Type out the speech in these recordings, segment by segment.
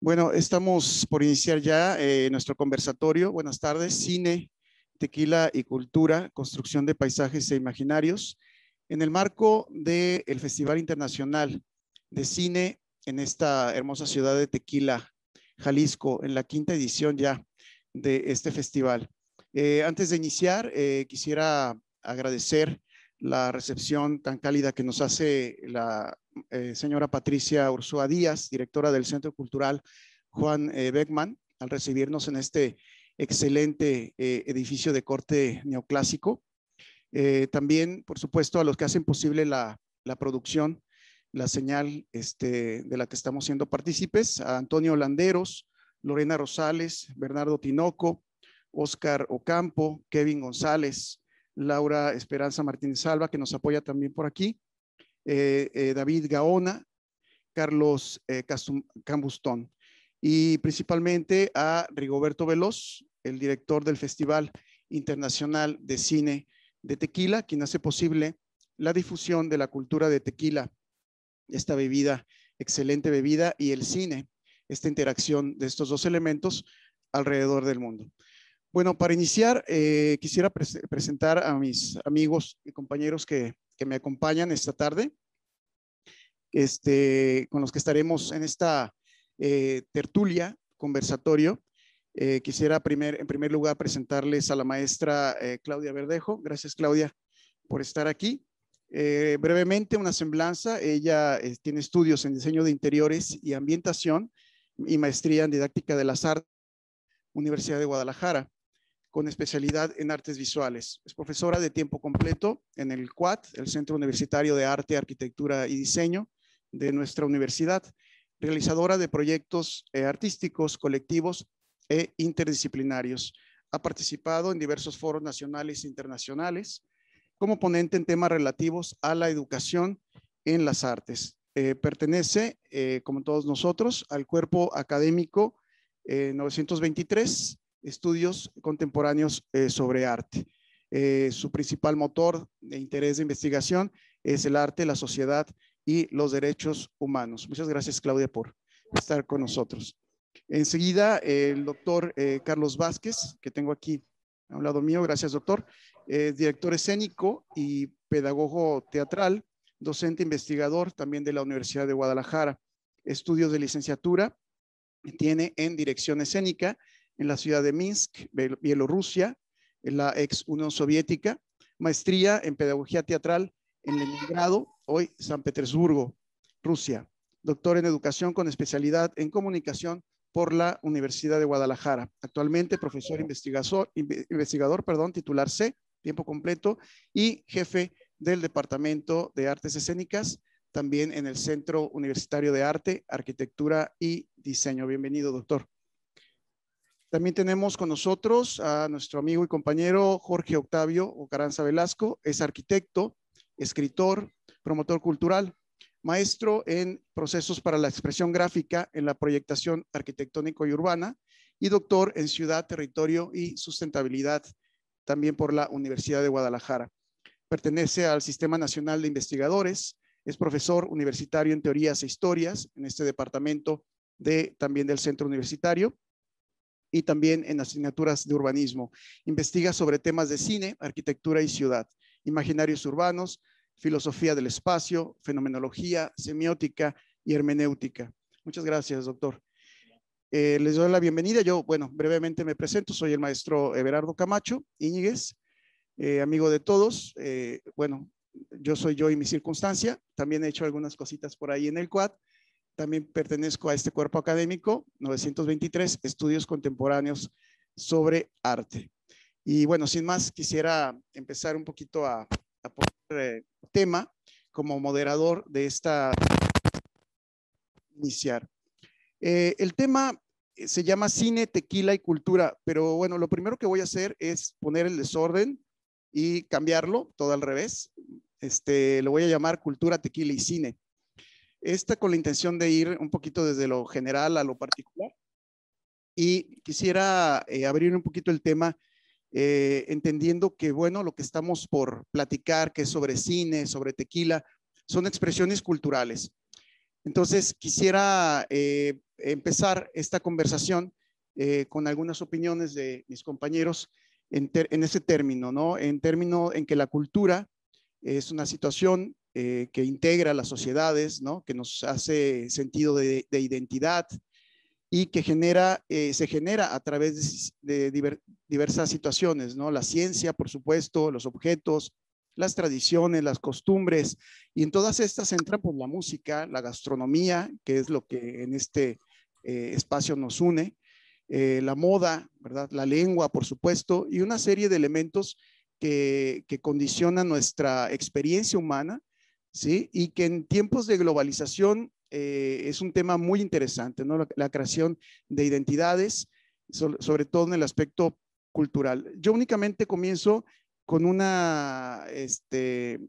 Bueno, estamos por iniciar ya eh, nuestro conversatorio. Buenas tardes, cine, tequila y cultura, construcción de paisajes e imaginarios, en el marco del el Festival Internacional de Cine en esta hermosa ciudad de Tequila, Jalisco, en la quinta edición ya de este festival. Eh, antes de iniciar, eh, quisiera agradecer la recepción tan cálida que nos hace la eh, señora Patricia Ursúa Díaz, directora del Centro Cultural Juan Beckman, al recibirnos en este excelente edificio de corte neoclásico. también, por supuesto, a los que hacen posible la, producción, la señal este, de la que estamos siendo partícipes, a Antonio Landeros, Lorena Rosales, Bernardo Tinoco, Oscar Ocampo, Kevin González, Laura Esperanza Martínez Salva, que nos apoya también por aquí, eh, eh, David Gaona, Carlos eh, Cambustón y principalmente a Rigoberto Veloz, el director del Festival Internacional de Cine de Tequila, quien hace posible la difusión de la cultura de tequila, esta bebida, excelente bebida, y el cine esta interacción de estos dos elementos alrededor del mundo. Bueno, para iniciar, eh, quisiera presentar a mis amigos y compañeros que, me acompañan esta tarde, este, con los que estaremos en esta eh, tertulia, conversatorio. Eh, quisiera en primer lugar presentarles a la maestra Claudia Verdejo. Gracias, Claudia, por estar aquí. brevemente, una semblanza. Ella tiene estudios en diseño de interiores y ambientación y maestría en didáctica de las artes, Universidad de Guadalajara, con especialidad en artes visuales. Es profesora de tiempo completo en el CUAT, el Centro Universitario de Arte, Arquitectura y Diseño de nuestra universidad, realizadora de proyectos eh, artísticos, colectivos e interdisciplinarios. Ha participado en diversos foros nacionales e internacionales como ponente en temas relativos a la educación en las artes. Eh, pertenece, eh, como todos nosotros, al cuerpo académico 923, eh, Estudios Contemporáneos sobre Arte. su principal motor de interés de investigación es el arte, la sociedad y los derechos humanos. Muchas gracias, Claudia, por estar con nosotros. Enseguida, el doctor Carlos Vázquez, que tengo aquí a un lado mío, gracias, doctor, director escénico y pedagogo teatral docente investigador también de la Universidad de Guadalajara, estudios de licenciatura tiene en dirección escénica en la ciudad de Minsk, Bielorrusia, en la ex Unión Soviética, maestría en pedagogía teatral en Leningrado, hoy San Petersburgo, Rusia, doctor en educación con especialidad en comunicación por la Universidad de Guadalajara, actualmente profesor investigador, investigador perdón, titular C, tiempo completo, y jefe del Departamento de Artes Escénicas, también en el Centro Universitario de Arte, Arquitectura y Diseño. Bienvenido, doctor. También tenemos con nosotros a nuestro amigo y compañero Jorge Octavio Ocaranza Velasco. Es arquitecto, escritor, promotor cultural, maestro en procesos para la expresión gráfica en la proyectación arquitectónica y urbana y doctor en ciudad, territorio y sustentabilidad también por la Universidad de Guadalajara pertenece al Sistema Nacional de Investigadores, es profesor universitario en teorías e historias en este departamento de, también del centro universitario y también en asignaturas de urbanismo. Investiga sobre temas de cine, arquitectura y ciudad, imaginarios urbanos, filosofía del espacio, fenomenología, semiótica y hermenéutica. Muchas gracias, doctor. Eh, les doy la bienvenida. Yo, bueno, brevemente me presento. Soy el maestro Everardo Camacho Íñiguez. Eh, amigo de todos. Eh, bueno, yo soy yo y mi circunstancia. También he hecho algunas cositas por ahí en el CUAD. También pertenezco a este cuerpo académico 923, Estudios Contemporáneos sobre Arte. Y bueno, sin más, quisiera empezar un poquito a, poner eh, tema como moderador de esta iniciar. el tema se llama cine, tequila y cultura, pero bueno, lo primero que voy a hacer es poner el desorden y cambiarlo todo al revés. Este, lo voy a llamar cultura, tequila y cine. Esta con la intención de ir un poquito desde lo general a lo particular. Y quisiera eh, abrir un poquito el tema, eh, entendiendo que, bueno, lo que estamos por platicar, que es sobre cine, sobre tequila, son expresiones culturales. Entonces, quisiera eh, empezar esta conversación con algunas opiniones de mis compañeros en, ese término, ¿no? En término en que la cultura es una situación eh, que integra las sociedades, ¿no? que nos hace sentido de, identidad y que genera, eh, se genera a través de, diversas situaciones, ¿no? la ciencia, por supuesto, los objetos, las tradiciones, las costumbres, y en todas estas entra pues, la música, la gastronomía, que es lo que en este eh, espacio nos une, eh, la moda, ¿verdad? La lengua, por supuesto, y una serie de elementos que, condicionan nuestra experiencia humana, ¿sí? Y que en tiempos de globalización eh, es un tema muy interesante, ¿no? La, creación de identidades, sobre todo en el aspecto cultural. Yo únicamente comienzo con una este,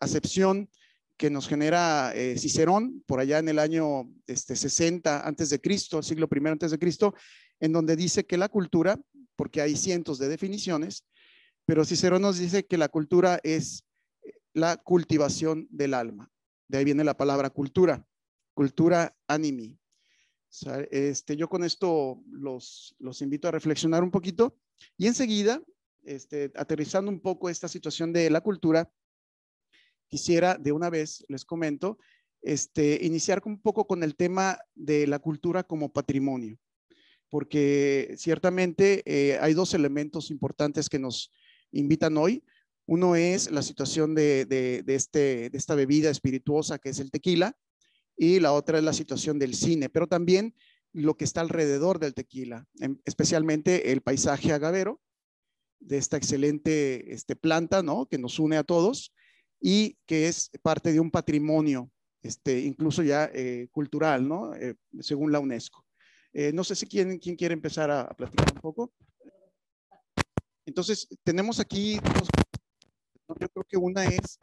acepción que nos genera eh, Cicerón por allá en el año este, 60 antes de Cristo, siglo I antes de Cristo, en donde dice que la cultura, porque hay cientos de definiciones, pero Cicero nos dice que la cultura es eh, la cultivación del alma. De ahí viene la palabra cultura, cultura animi. este, yo con esto los, los invito a reflexionar un poquito y enseguida, este, aterrizando un poco esta situación de la cultura, quisiera de una vez, les comento, este, iniciar un poco con el tema de la cultura como patrimonio porque ciertamente eh, hay dos elementos importantes que nos invitan hoy. Uno es la situación de, este, de esta bebida espirituosa que es el tequila y la otra es la situación del cine, pero también lo que está alrededor del tequila, especialmente el paisaje agavero de esta excelente este, planta ¿no? que nos une a todos y que es parte de un patrimonio, este, incluso ya eh, cultural, ¿no? Eh, según la UNESCO. Eh, no sé si quién, quiere empezar a, platicar un poco. Entonces, tenemos aquí dos yo creo que una es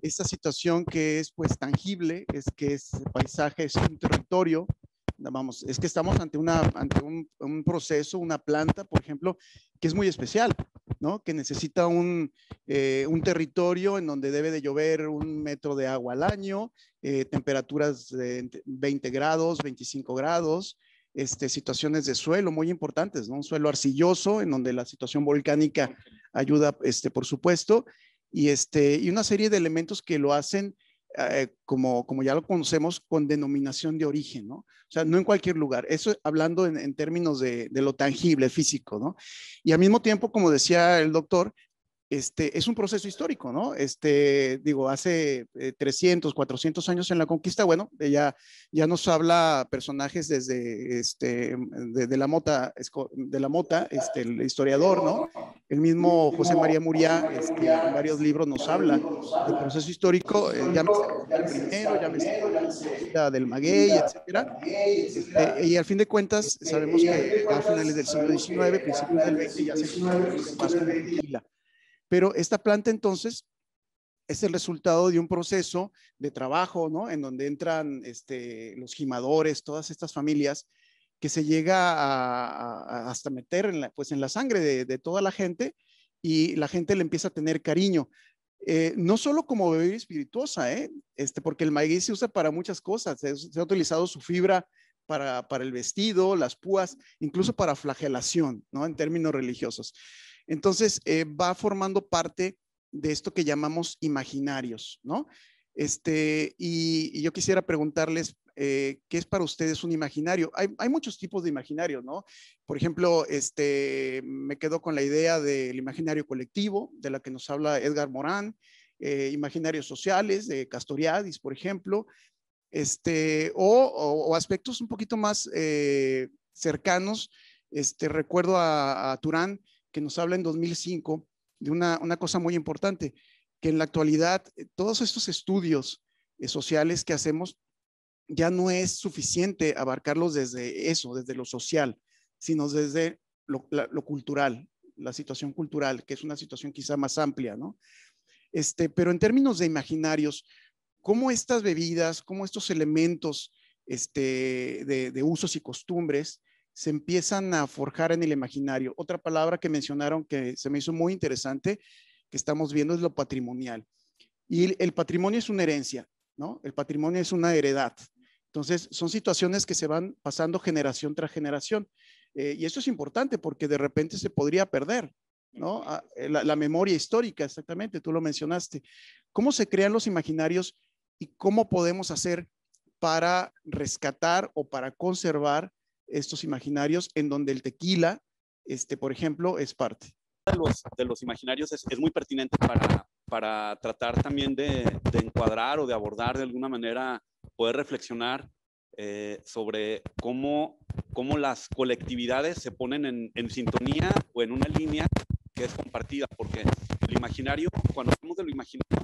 esta situación que es pues tangible, es que es paisaje, es un territorio, vamos, es que estamos ante, ante un, proceso, una planta, por ejemplo, que es muy especial, ¿no? Que necesita un, eh, territorio en donde debe de llover un metro de agua al año, eh, temperaturas de 20 grados, 25 grados, este, situaciones de suelo muy importantes, ¿no? Un suelo arcilloso en donde la situación volcánica ayuda, este, por supuesto, este, y, una serie de elementos que lo hacen, eh, como, ya lo conocemos, con denominación de origen, ¿no? O sea, no en cualquier lugar. Eso hablando en, términos de, de, lo tangible, físico, ¿no? Y al mismo tiempo, como decía el doctor, este, es un proceso histórico, ¿no? Este, digo, hace 300, eh, 400 años en la conquista, bueno, ya, ya nos habla personajes desde, este, de, la mota, de la mota, este, el historiador, ¿no? El mismo José María Muría, este, en varios libros nos habla del proceso histórico, ya eh, me primero, ya me del maguey, etcétera. Eh, y al fin de cuentas, sabemos que a finales del siglo XIX, principios del XX, ya se más pero esta planta entonces es el resultado de un proceso de trabajo, ¿no? En donde entran este, los gimadores, todas estas familias, que se llega hasta meter en la, pues, sangre de, toda la gente y la gente le empieza a tener cariño. Eh, no solo como bebida espirituosa, ¿eh? Este, porque el maíz se usa para muchas cosas. Se, ha utilizado su fibra para, para, el vestido, las púas, incluso para flagelación, ¿no? En términos religiosos. Entonces, eh, va formando parte de esto que llamamos imaginarios, ¿no? Este, y, yo quisiera preguntarles, eh, ¿qué es para ustedes un imaginario? Hay, muchos tipos de imaginarios, ¿no? Por ejemplo, este, me quedo con la idea del imaginario colectivo, de la que nos habla Edgar Morán, eh, imaginarios sociales, de Castoriadis, por ejemplo, este, o, aspectos un poquito más cercanos. Este, recuerdo a, a Turán que nos habla en 2005 de una, cosa muy importante, que en la actualidad eh, todos estos estudios eh, sociales que hacemos ya no es suficiente abarcarlos desde eso, desde lo social, sino desde lo, cultural, la situación cultural, que es una situación quizá más amplia, ¿no? Este, pero en términos de imaginarios, ¿cómo estas bebidas, cómo estos elementos este, de, de usos y costumbres se empiezan a forjar en el imaginario. Otra palabra que mencionaron que se me hizo muy interesante, que estamos viendo, es lo patrimonial. Y el patrimonio es una herencia, ¿no? El patrimonio es una heredad. Entonces, son situaciones que se van pasando generación tras generación. Eh, y eso es importante porque de repente se podría perder, ¿no? Ah, eh, la, memoria histórica, exactamente, tú lo mencionaste. ¿Cómo se crean los imaginarios y cómo podemos hacer para rescatar o para conservar estos imaginarios en donde el tequila, este, por ejemplo, es parte. De los, de los imaginarios es, muy pertinente para, para tratar también de, de, encuadrar o de abordar de alguna manera, poder reflexionar eh, sobre cómo, cómo las colectividades se ponen en, en sintonía o en una línea que es compartida, porque el imaginario, cuando hablamos de lo imaginario,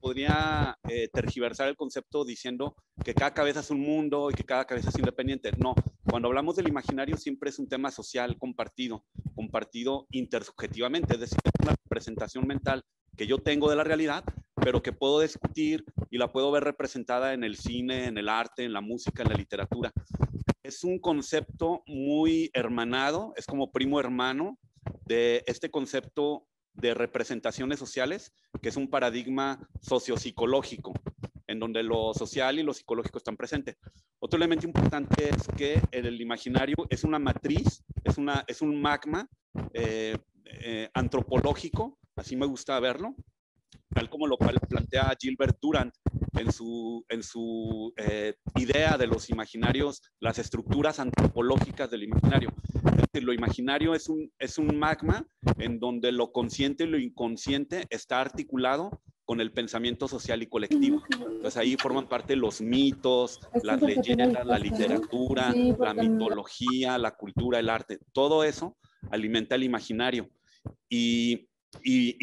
podría eh, tergiversar el concepto diciendo que cada cabeza es un mundo y que cada cabeza es independiente. No, cuando hablamos del imaginario siempre es un tema social compartido, compartido intersubjetivamente, es decir, una representación mental que yo tengo de la realidad, pero que puedo discutir y la puedo ver representada en el cine, en el arte, en la música, en la literatura. Es un concepto muy hermanado, es como primo hermano de este concepto de representaciones sociales, que es un paradigma sociopsicológico, en donde lo social y lo psicológico están presentes. Otro elemento importante es que el imaginario es una matriz, es, una, es un magma eh, eh, antropológico, así me gusta verlo, tal como lo plantea Gilbert Durant en su, eh, idea de los imaginarios las estructuras antropológicas del imaginario. lo imaginario es un, es un magma en donde lo consciente y lo inconsciente está articulado con el pensamiento social y colectivo. Entonces ahí forman parte los mitos, las leyendas, la literatura, la mitología, la cultura, el arte. Todo eso alimenta el imaginario. Y,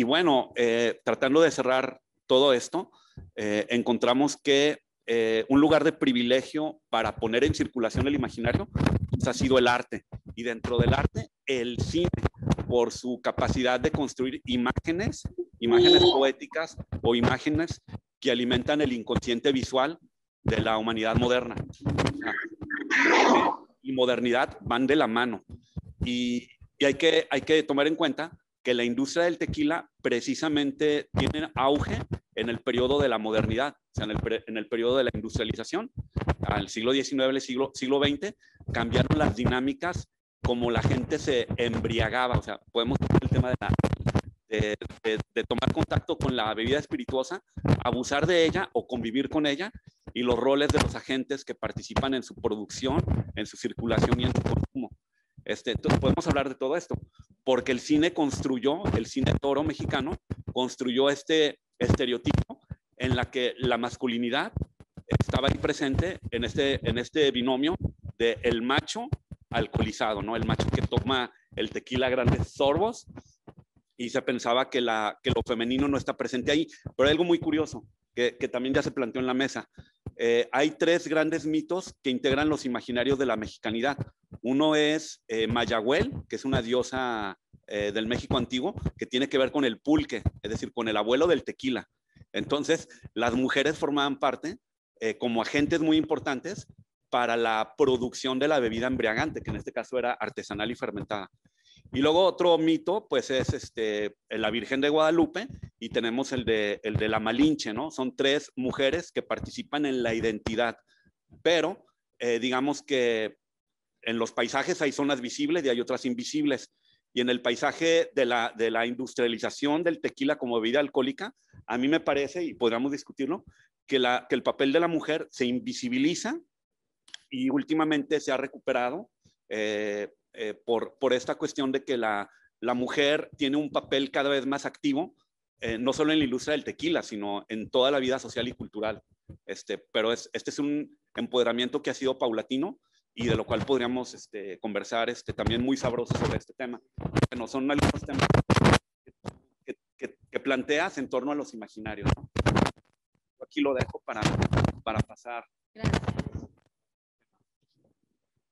bueno, eh, tratando de cerrar todo esto, eh, encontramos que eh, un lugar de privilegio para poner en circulación el imaginario pues, ha sido el arte. Y dentro del arte, el cine, por su capacidad de construir imágenes, imágenes poéticas o imágenes que alimentan el inconsciente visual de la humanidad moderna. Y modernidad van de la mano. Y, hay, que, hay que tomar en cuenta que la industria del tequila precisamente tiene auge en el periodo de la modernidad, o sea, en el, en el periodo de la industrialización, al siglo XIX, al siglo, siglo XX, cambiaron las dinámicas como la gente se embriagaba, o sea, podemos ver el tema de, de, tomar contacto con la bebida espirituosa, abusar de ella o convivir con ella y los roles de los agentes que participan en su producción, en su circulación y en su consumo. Este, entonces podemos hablar de todo esto, porque el cine construyó, el cine toro mexicano construyó este, estereotipo en la que la masculinidad estaba ahí presente en este, en este binomio de el macho alcoholizado, ¿no? El macho que toma el tequila a grandes sorbos y se pensaba que, la, que lo femenino no está presente ahí. Pero hay algo muy curioso que, también ya se planteó en la mesa. Eh, hay tres grandes mitos que integran los imaginarios de la mexicanidad. Uno es eh, Mayagüel, que es una diosa eh, del México antiguo que tiene que ver con el pulque, es decir, con el abuelo del tequila. Entonces, las mujeres formaban parte eh, como agentes muy importantes para la producción de la bebida embriagante, que en este caso era artesanal y fermentada. Y luego otro mito, pues es este, la Virgen de Guadalupe y tenemos el de, la Malinche, ¿no? Son tres mujeres que participan en la identidad, pero eh, digamos que en los paisajes hay zonas visibles y hay otras invisibles y en el paisaje de la, industrialización del tequila como bebida alcohólica, a mí me parece, y podríamos discutirlo, que, el papel de la mujer se invisibiliza y últimamente se ha recuperado eh, eh, por, esta cuestión de que la, mujer tiene un papel cada vez más activo, eh, no solo en la industria del tequila, sino en toda la vida social y cultural. Este, pero este es un empoderamiento que ha sido paulatino y de lo cual podríamos este, conversar este, también muy sabroso sobre este tema. Bueno, son algunos temas que, planteas en torno a los imaginarios. Aquí lo dejo para, para pasar. Gracias.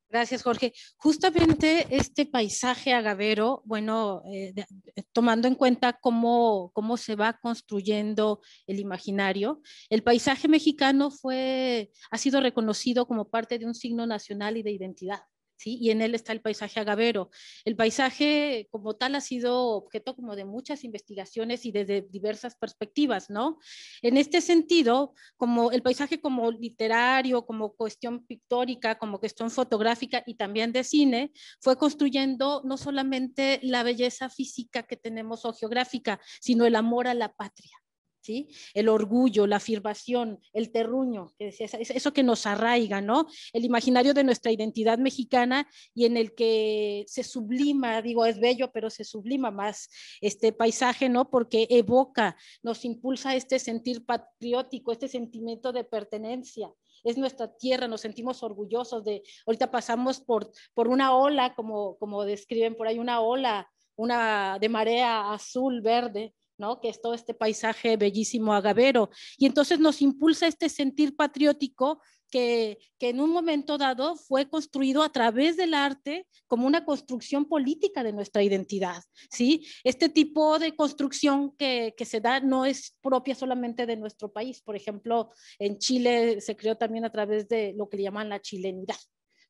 Gracias, Jorge. Justamente este paisaje agavero, bueno, eh, eh, tomando en cuenta cómo, cómo se va construyendo el imaginario, el paisaje mexicano fue, ha sido reconocido como parte de un signo nacional y de identidad y en él está el paisaje agavero. El paisaje como tal ha sido objeto como de muchas investigaciones y desde diversas perspectivas, ¿no? En este sentido, como el paisaje como literario, como cuestión pictórica, como cuestión fotográfica y también de cine, fue construyendo no solamente la belleza física que tenemos o geográfica, sino el amor a la patria. El orgullo, la afirmación, el terruño, que decía, eso que nos arraiga, ¿no? El imaginario de nuestra identidad mexicana y en el que se sublima, digo, es bello, pero se sublima más este paisaje, ¿no? Porque evoca, nos impulsa este sentir patriótico, este sentimiento de pertenencia es nuestra tierra, nos sentimos orgullosos de, ahorita pasamos por, por una ola, como, describen por ahí, una ola, una de marea azul, verde, ¿no? Que es todo este paisaje bellísimo agavero. Y entonces nos impulsa este sentir patriótico que, en un momento dado fue construido a través del arte como una construcción política de nuestra identidad, ¿sí? Este tipo de construcción que, que se da no es propia solamente de nuestro país. Por ejemplo, en Chile se creó también a través de lo que le llaman la chilenidad,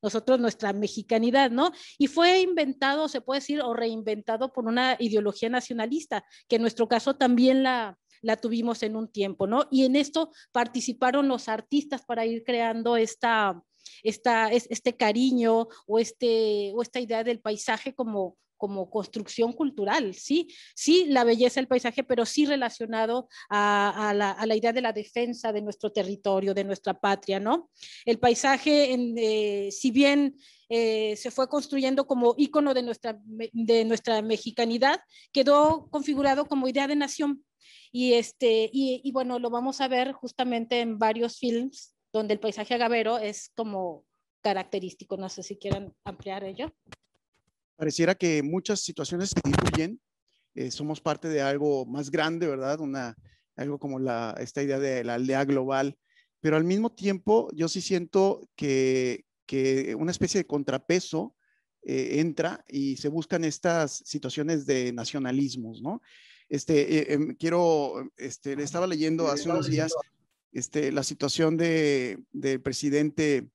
nosotros nuestra mexicanidad, ¿no? Y fue inventado, se puede decir, o reinventado por una ideología nacionalista, que en nuestro caso también la, la tuvimos en un tiempo, ¿no? Y en esto participaron los artistas para ir creando esta, esta, este cariño o, este, o esta idea del paisaje como, como construcción cultural, sí, sí la belleza del paisaje, pero sí relacionado a, la, idea de la defensa de nuestro territorio, de nuestra patria, ¿no? El paisaje, eh, si bien eh, se fue construyendo como ícono de nuestra, de nuestra mexicanidad, quedó configurado como idea de nación. Y, este, y, y bueno, lo vamos a ver justamente en varios films donde el paisaje agavero es como característico. No sé si quieran ampliar ello pareciera que muchas situaciones se diluyen, eh, somos parte de algo más grande, ¿verdad? Una, algo como esta idea de la aldea global, pero al mismo tiempo yo sí siento que, que una especie de contrapeso eh, entra y se buscan estas situaciones de nacionalismos, ¿no? Este, eh, em, quiero, este, le estaba leyendo hace unos días este, la situación del de presidente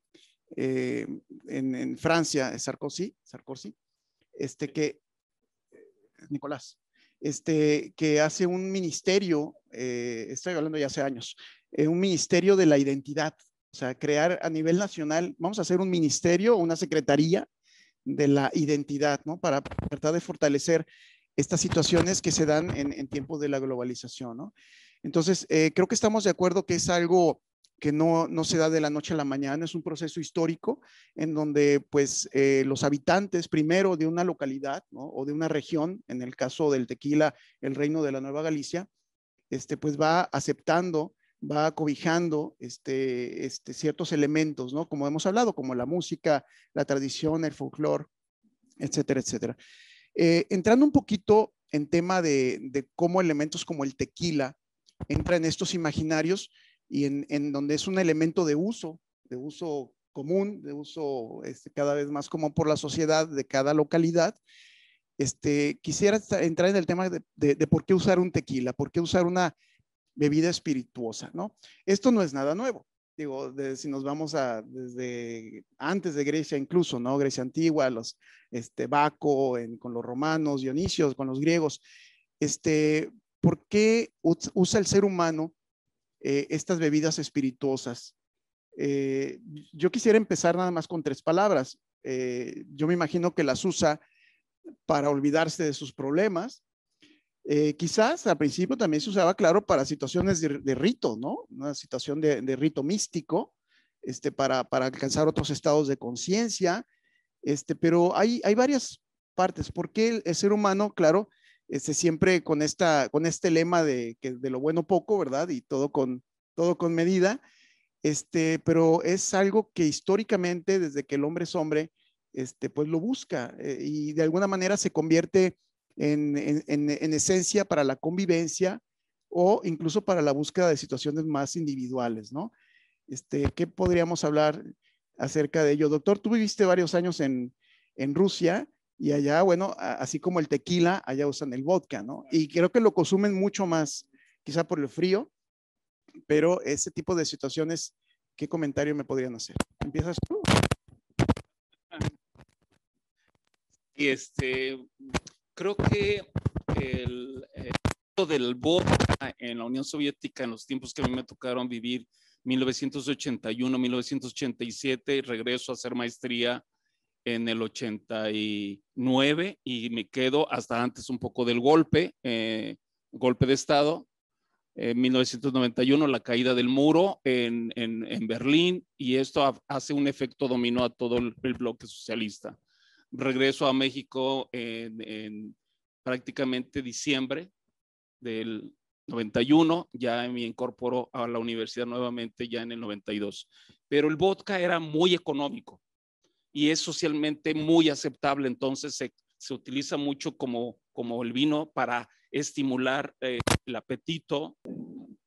en, en, Francia, Sarkozy, Sarkozy este, que, Nicolás, este, que hace un ministerio, eh, estoy hablando ya hace años, eh, un ministerio de la identidad, o sea, crear a nivel nacional, vamos a hacer un ministerio una secretaría de la identidad, ¿no? Para tratar de fortalecer estas situaciones que se dan en, tiempos de la globalización, ¿no? Entonces, eh, creo que estamos de acuerdo que es algo que no, se da de la noche a la mañana, es un proceso histórico en donde pues eh, los habitantes primero de una localidad o de una región, en el caso del tequila, el reino de la Nueva Galicia, este, pues va aceptando, va cobijando este, este ciertos elementos, ¿no? Como hemos hablado, como la música, la tradición, el folclore, etcétera, etcétera. Eh, entrando un poquito en tema de, de cómo elementos como el tequila entra en estos imaginarios, y en, donde es un elemento de uso, de uso común, de uso este, cada vez más común por la sociedad de cada localidad. Este, quisiera entrar en el tema de, por qué usar un tequila, por qué usar una bebida espirituosa, ¿no? Esto no es nada nuevo. Digo, si nos vamos a desde antes de Grecia incluso, ¿no? Grecia antigua, los este Baco con los romanos, Dionisios con los griegos. Este, ¿por qué usa el ser humano eh, estas bebidas espirituosas. Eh, yo quisiera empezar nada más con tres palabras. Eh, yo me imagino que las usa para olvidarse de sus problemas. quizás al principio también se usaba, claro, para situaciones de, rito, ¿no? Una situación de, rito místico, este, para, alcanzar otros estados de conciencia, este, pero hay, varias partes. porque el ser humano, claro, este, siempre con, esta, con este lema de, que de lo bueno poco, ¿verdad? Y todo con, todo con medida, este, pero es algo que históricamente, desde que el hombre es hombre, este, pues lo busca eh, y de alguna manera se convierte en, esencia para la convivencia o incluso para la búsqueda de situaciones más individuales, ¿no? Este, ¿Qué podríamos hablar acerca de ello? Doctor, tú viviste varios años en, en Rusia y allá, bueno, así como el tequila, allá usan el vodka, ¿no? Y creo que lo consumen mucho más, quizá por el frío, pero ese tipo de situaciones, ¿qué comentario me podrían hacer? ¿Empiezas tú? Y este, creo que el, eh, del vodka en la Unión Soviética, en los tiempos que a mí me tocaron vivir, 1981, 1987, regreso a hacer maestría en el 89 y me quedo hasta antes un poco del golpe, eh, golpe de Estado, eh, en 1991 la caída del muro en, en, en, Berlín y esto hace un efecto dominó a todo el, bloque socialista. Regreso a México en, en, prácticamente diciembre del 91, ya me incorporo a la universidad nuevamente ya en el 92. Pero el vodka era muy económico, y es socialmente muy aceptable, entonces se, utiliza mucho como, como el vino para estimular eh, el apetito.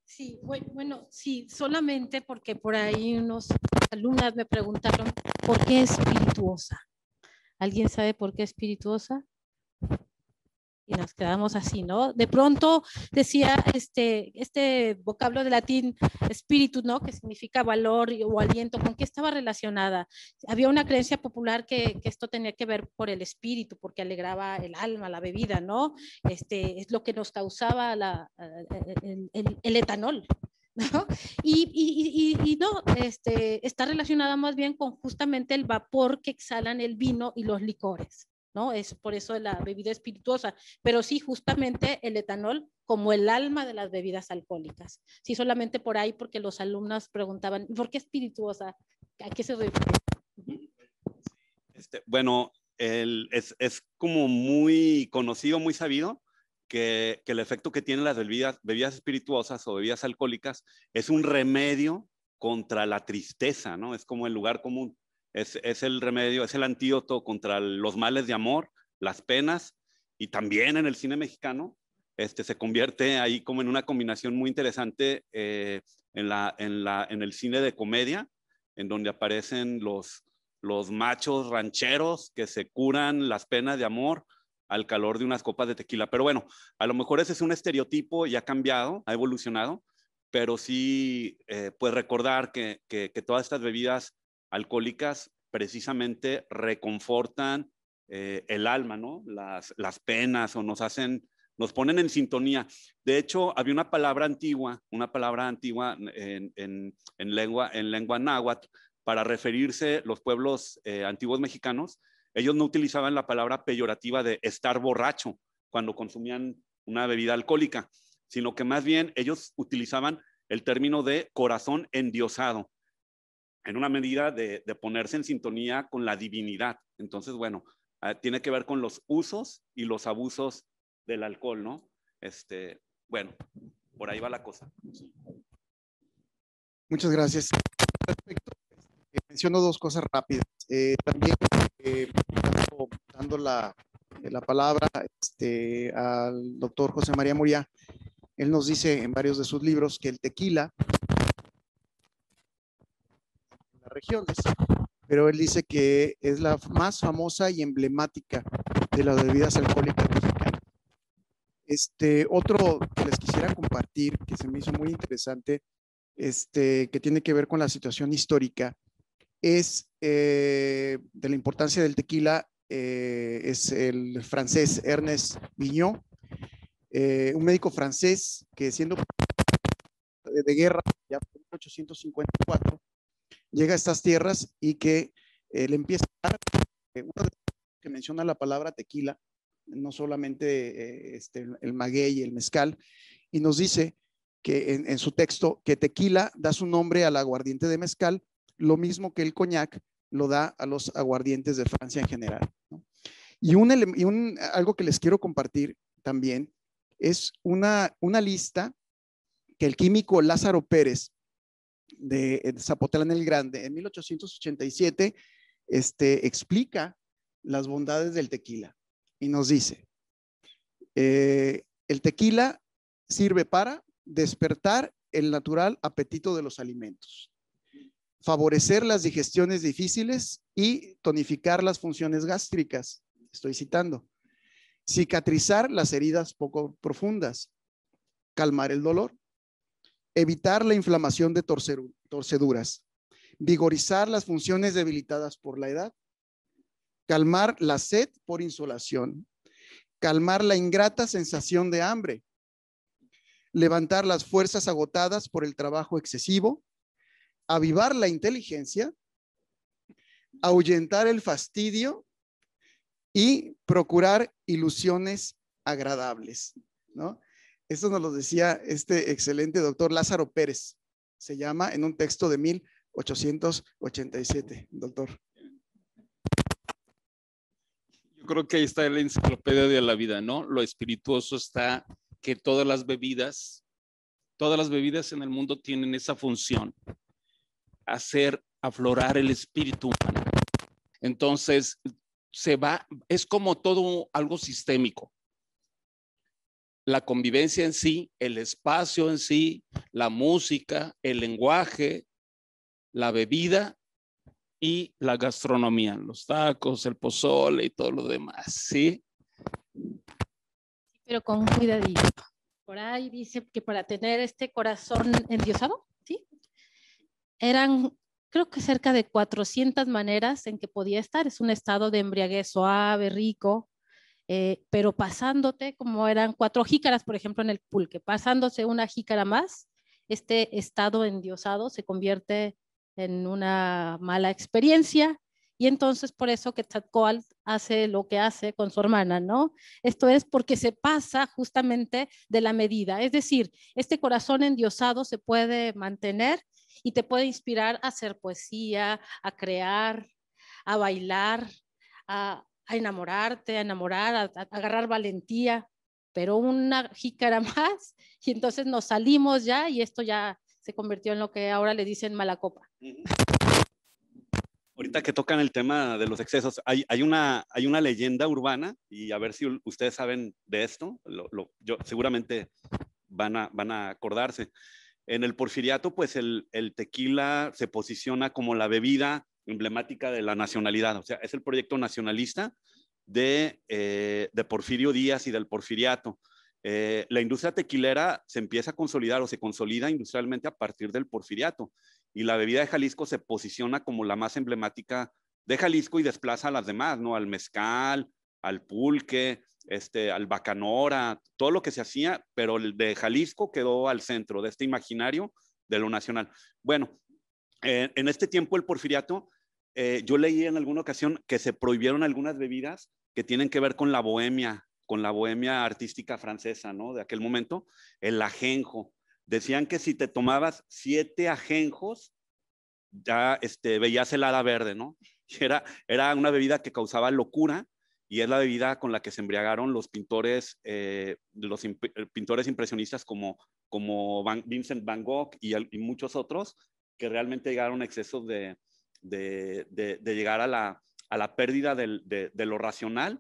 Sí, bueno, sí, solamente porque por ahí unos alumnas me preguntaron por qué es espirituosa. ¿Alguien sabe por qué espirituosa? y nos quedamos así, ¿no? De pronto decía este, este vocablo de latín espíritu, ¿no? Que significa valor o aliento, ¿con qué estaba relacionada? Había una creencia popular que, que, esto tenía que ver por el espíritu, porque alegraba el alma, la bebida, ¿no? Este, es lo que nos causaba la, el, etanol, ¿No? Y, y, y, y, no, este, está relacionada más bien con justamente el vapor que exhalan el vino y los licores. ¿no? Es por eso la bebida espirituosa, pero sí justamente el etanol como el alma de las bebidas alcohólicas. Sí, solamente por ahí, porque los alumnos preguntaban, ¿por qué espirituosa? ¿A qué se refiere? Este, bueno, es, como muy conocido, muy sabido, que, el efecto que tienen las bebidas, bebidas espirituosas o bebidas alcohólicas es un remedio contra la tristeza, ¿no? Es como el lugar común es, el remedio, es el antídoto contra los males de amor, las penas, y también en el cine mexicano este, se convierte ahí como en una combinación muy interesante eh, en, la, en, la, en el cine de comedia, en donde aparecen los, los machos rancheros que se curan las penas de amor al calor de unas copas de tequila. Pero bueno, a lo mejor ese es un estereotipo y ha cambiado, ha evolucionado, pero sí, eh, pues recordar que, que todas estas bebidas alcohólicas precisamente reconfortan eh, el alma, ¿no? Las, las penas o nos hacen, nos ponen en sintonía. De hecho, había una palabra antigua, una palabra antigua en, lengua, en lengua náhuatl para referirse los pueblos eh, antiguos mexicanos. Ellos no utilizaban la palabra peyorativa de estar borracho cuando consumían una bebida alcohólica, sino que más bien ellos utilizaban el término de corazón endiosado en una medida de, ponerse en sintonía con la divinidad. Entonces, bueno, ah, tiene que ver con los usos y los abusos del alcohol, ¿no? Este, bueno, por ahí va la cosa. Muchas gracias. Eh, menciono dos cosas rápidas. Eh, también eh, dando, la, la, palabra este, al doctor José María Muriá, él nos dice en varios de sus libros que el tequila regiones, pero él dice que es la más famosa y emblemática de las bebidas alcohólicas mexicanas. Este, otro que les quisiera compartir, que se me hizo muy interesante, este, que tiene que ver con la situación histórica, es eh, de la importancia del tequila, eh, es el francés Ernest Viñó, eh, un médico francés que siendo de guerra, ya en 1854, llega a estas tierras y que eh, le empieza a dar, eh, que menciona la palabra tequila, no solamente eh, este, el maguey y el mezcal, y nos dice que en, su texto que tequila da su nombre al aguardiente de mezcal, lo mismo que el coñac lo da a los aguardientes de Francia en general. Y, y un, algo que les quiero compartir también es una, una lista que el químico Lázaro Pérez de Zapotlán el Grande en 1887 este, explica las bondades del tequila y nos dice, eh, el tequila sirve para despertar el natural apetito de los alimentos, favorecer las digestiones difíciles y tonificar las funciones gástricas, estoy citando, cicatrizar las heridas poco profundas, calmar el dolor, evitar la inflamación de torceduras, vigorizar las funciones debilitadas por la edad, calmar la sed por insolación, calmar la ingrata sensación de hambre, levantar las fuerzas agotadas por el trabajo excesivo, avivar la inteligencia, ahuyentar el fastidio y procurar ilusiones agradables, ¿no? Esto nos lo decía este excelente doctor Lázaro Pérez. Se llama en un texto de 1887, doctor. Yo creo que ahí está la enciclopedia de la vida, ¿no? Lo espirituoso está que todas las bebidas, todas las bebidas en el mundo tienen esa función, hacer aflorar el espíritu humano. Entonces, se va, es como todo algo sistémico la convivencia en sí, el espacio en sí, la música, el lenguaje, la bebida y la gastronomía, los tacos, el pozole y todo lo demás, ¿sí? Pero con cuidadito. Por ahí dice que para tener este corazón endiosado, ¿sí? Eran, creo que cerca de 400 maneras en que podía estar. Es un estado de embriaguez suave, rico, eh, pero pasándote, como eran cuatro jícaras, por ejemplo, en el pulque, pasándose una jícara más, este estado endiosado se convierte en una mala experiencia y entonces por eso que Tzatkoal hace lo que hace con su hermana, ¿no? Esto es porque se pasa justamente de la medida, es decir, este corazón endiosado se puede mantener y te puede inspirar a hacer poesía, a crear, a bailar, a, a enamorarte, a enamorar, a, agarrar valentía, pero una jícara más y entonces nos salimos ya y esto ya se convirtió en lo que ahora le dicen mala copa. Ahorita que tocan el tema de los excesos, hay, hay, una, hay una leyenda urbana y a ver si ustedes saben de esto, yo, seguramente van a, van a acordarse. En el porfiriato, pues el, el tequila se posiciona como la bebida emblemática de la nacionalidad. O sea, es el proyecto nacionalista de, eh, de Porfirio Díaz y del porfiriato. Eh, la industria tequilera se empieza a consolidar o se consolida industrialmente a partir del porfiriato y la bebida de Jalisco se posiciona como la más emblemática de Jalisco y desplaza a las demás, ¿no? Al mezcal, al pulque, este, al bacanora, todo lo que se hacía, pero el de Jalisco quedó al centro de este imaginario de lo nacional. Bueno, eh, en este tiempo el porfiriato eh, yo leí en alguna ocasión que se prohibieron algunas bebidas que tienen que ver con la bohemia, con la bohemia artística francesa, ¿no? De aquel momento, el ajenjo. Decían que si te tomabas siete ajenjos, ya este, veías el hada verde, ¿no? era, era una bebida que causaba locura y es la bebida con la que se embriagaron los pintores, eh, los eh, pintores impresionistas como, como Vincent Van Gogh y muchos otros que realmente llegaron a excesos de, de, llegar a la, pérdida de, lo racional,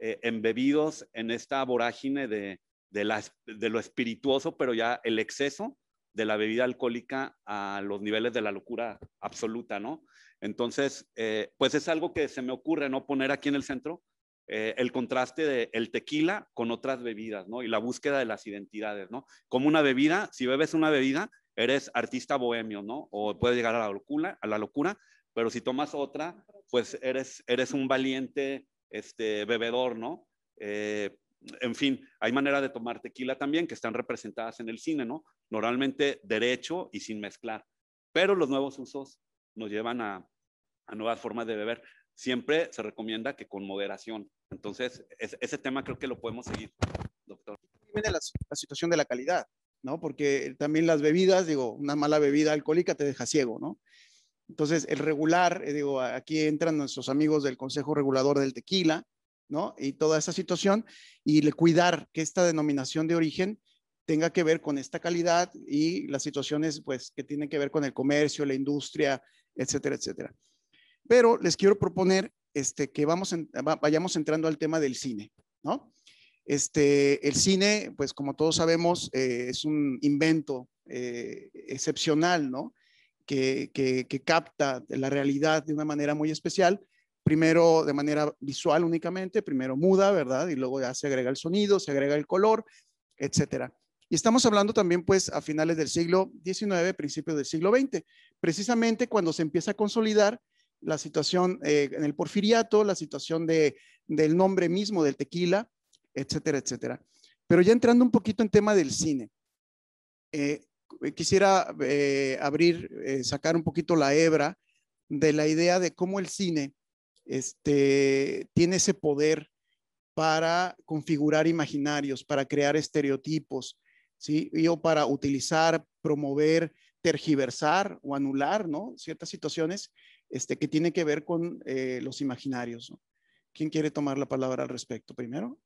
eh, embebidos en esta vorágine de, de, de, lo espirituoso, pero ya el exceso de la bebida alcohólica a los niveles de la locura absoluta, ¿no? Entonces, eh, pues es algo que se me ocurre, ¿no? Poner aquí en el centro eh, el contraste del tequila con otras bebidas, ¿no? Y la búsqueda de las identidades, ¿no? Como una bebida, si bebes una bebida, eres artista bohemio, ¿no? O puedes llegar a la a la locura pero si tomas otra, pues eres, eres un valiente este, bebedor, ¿no? Eh, en fin, hay manera de tomar tequila también que están representadas en el cine, ¿no? Normalmente derecho y sin mezclar. Pero los nuevos usos nos llevan a, nuevas formas de beber. Siempre se recomienda que con moderación. Entonces, ese tema creo que lo podemos seguir, doctor. Viene la, la situación de la calidad, ¿no? Porque también las bebidas, digo, una mala bebida alcohólica te deja ciego, ¿no? Entonces, el regular, eh, digo, aquí entran nuestros amigos del Consejo Regulador del Tequila, ¿no? Y toda esa situación, y le cuidar que esta denominación de origen tenga que ver con esta calidad y las situaciones, pues, que tienen que ver con el comercio, la industria, etcétera, etcétera. Pero les quiero proponer este, que vamos vayamos entrando al tema del cine, ¿no? Este, el cine, pues como todos sabemos, eh, es un invento eh, excepcional, ¿no? que, capta la realidad de una manera muy especial, primero de manera visual únicamente, primero muda, ¿verdad? Y luego ya se agrega el sonido, se agrega el color, etcétera. Y estamos hablando también, pues, a finales del siglo XIX, principios del siglo XX, precisamente cuando se empieza a consolidar la situación eh, en el porfiriato, la situación del nombre mismo del tequila, etcétera, etcétera. Pero ya entrando un poquito en tema del cine, eh, eh, quisiera eh, abrir, eh, sacar un poquito la hebra de la idea de cómo el cine este, tiene ese poder para configurar imaginarios, para crear estereotipos, ¿sí? o para utilizar, promover, tergiversar o anular, ¿no? Ciertas situaciones este, que tienen que ver con los imaginarios, ¿Quién quiere tomar la palabra al respecto primero?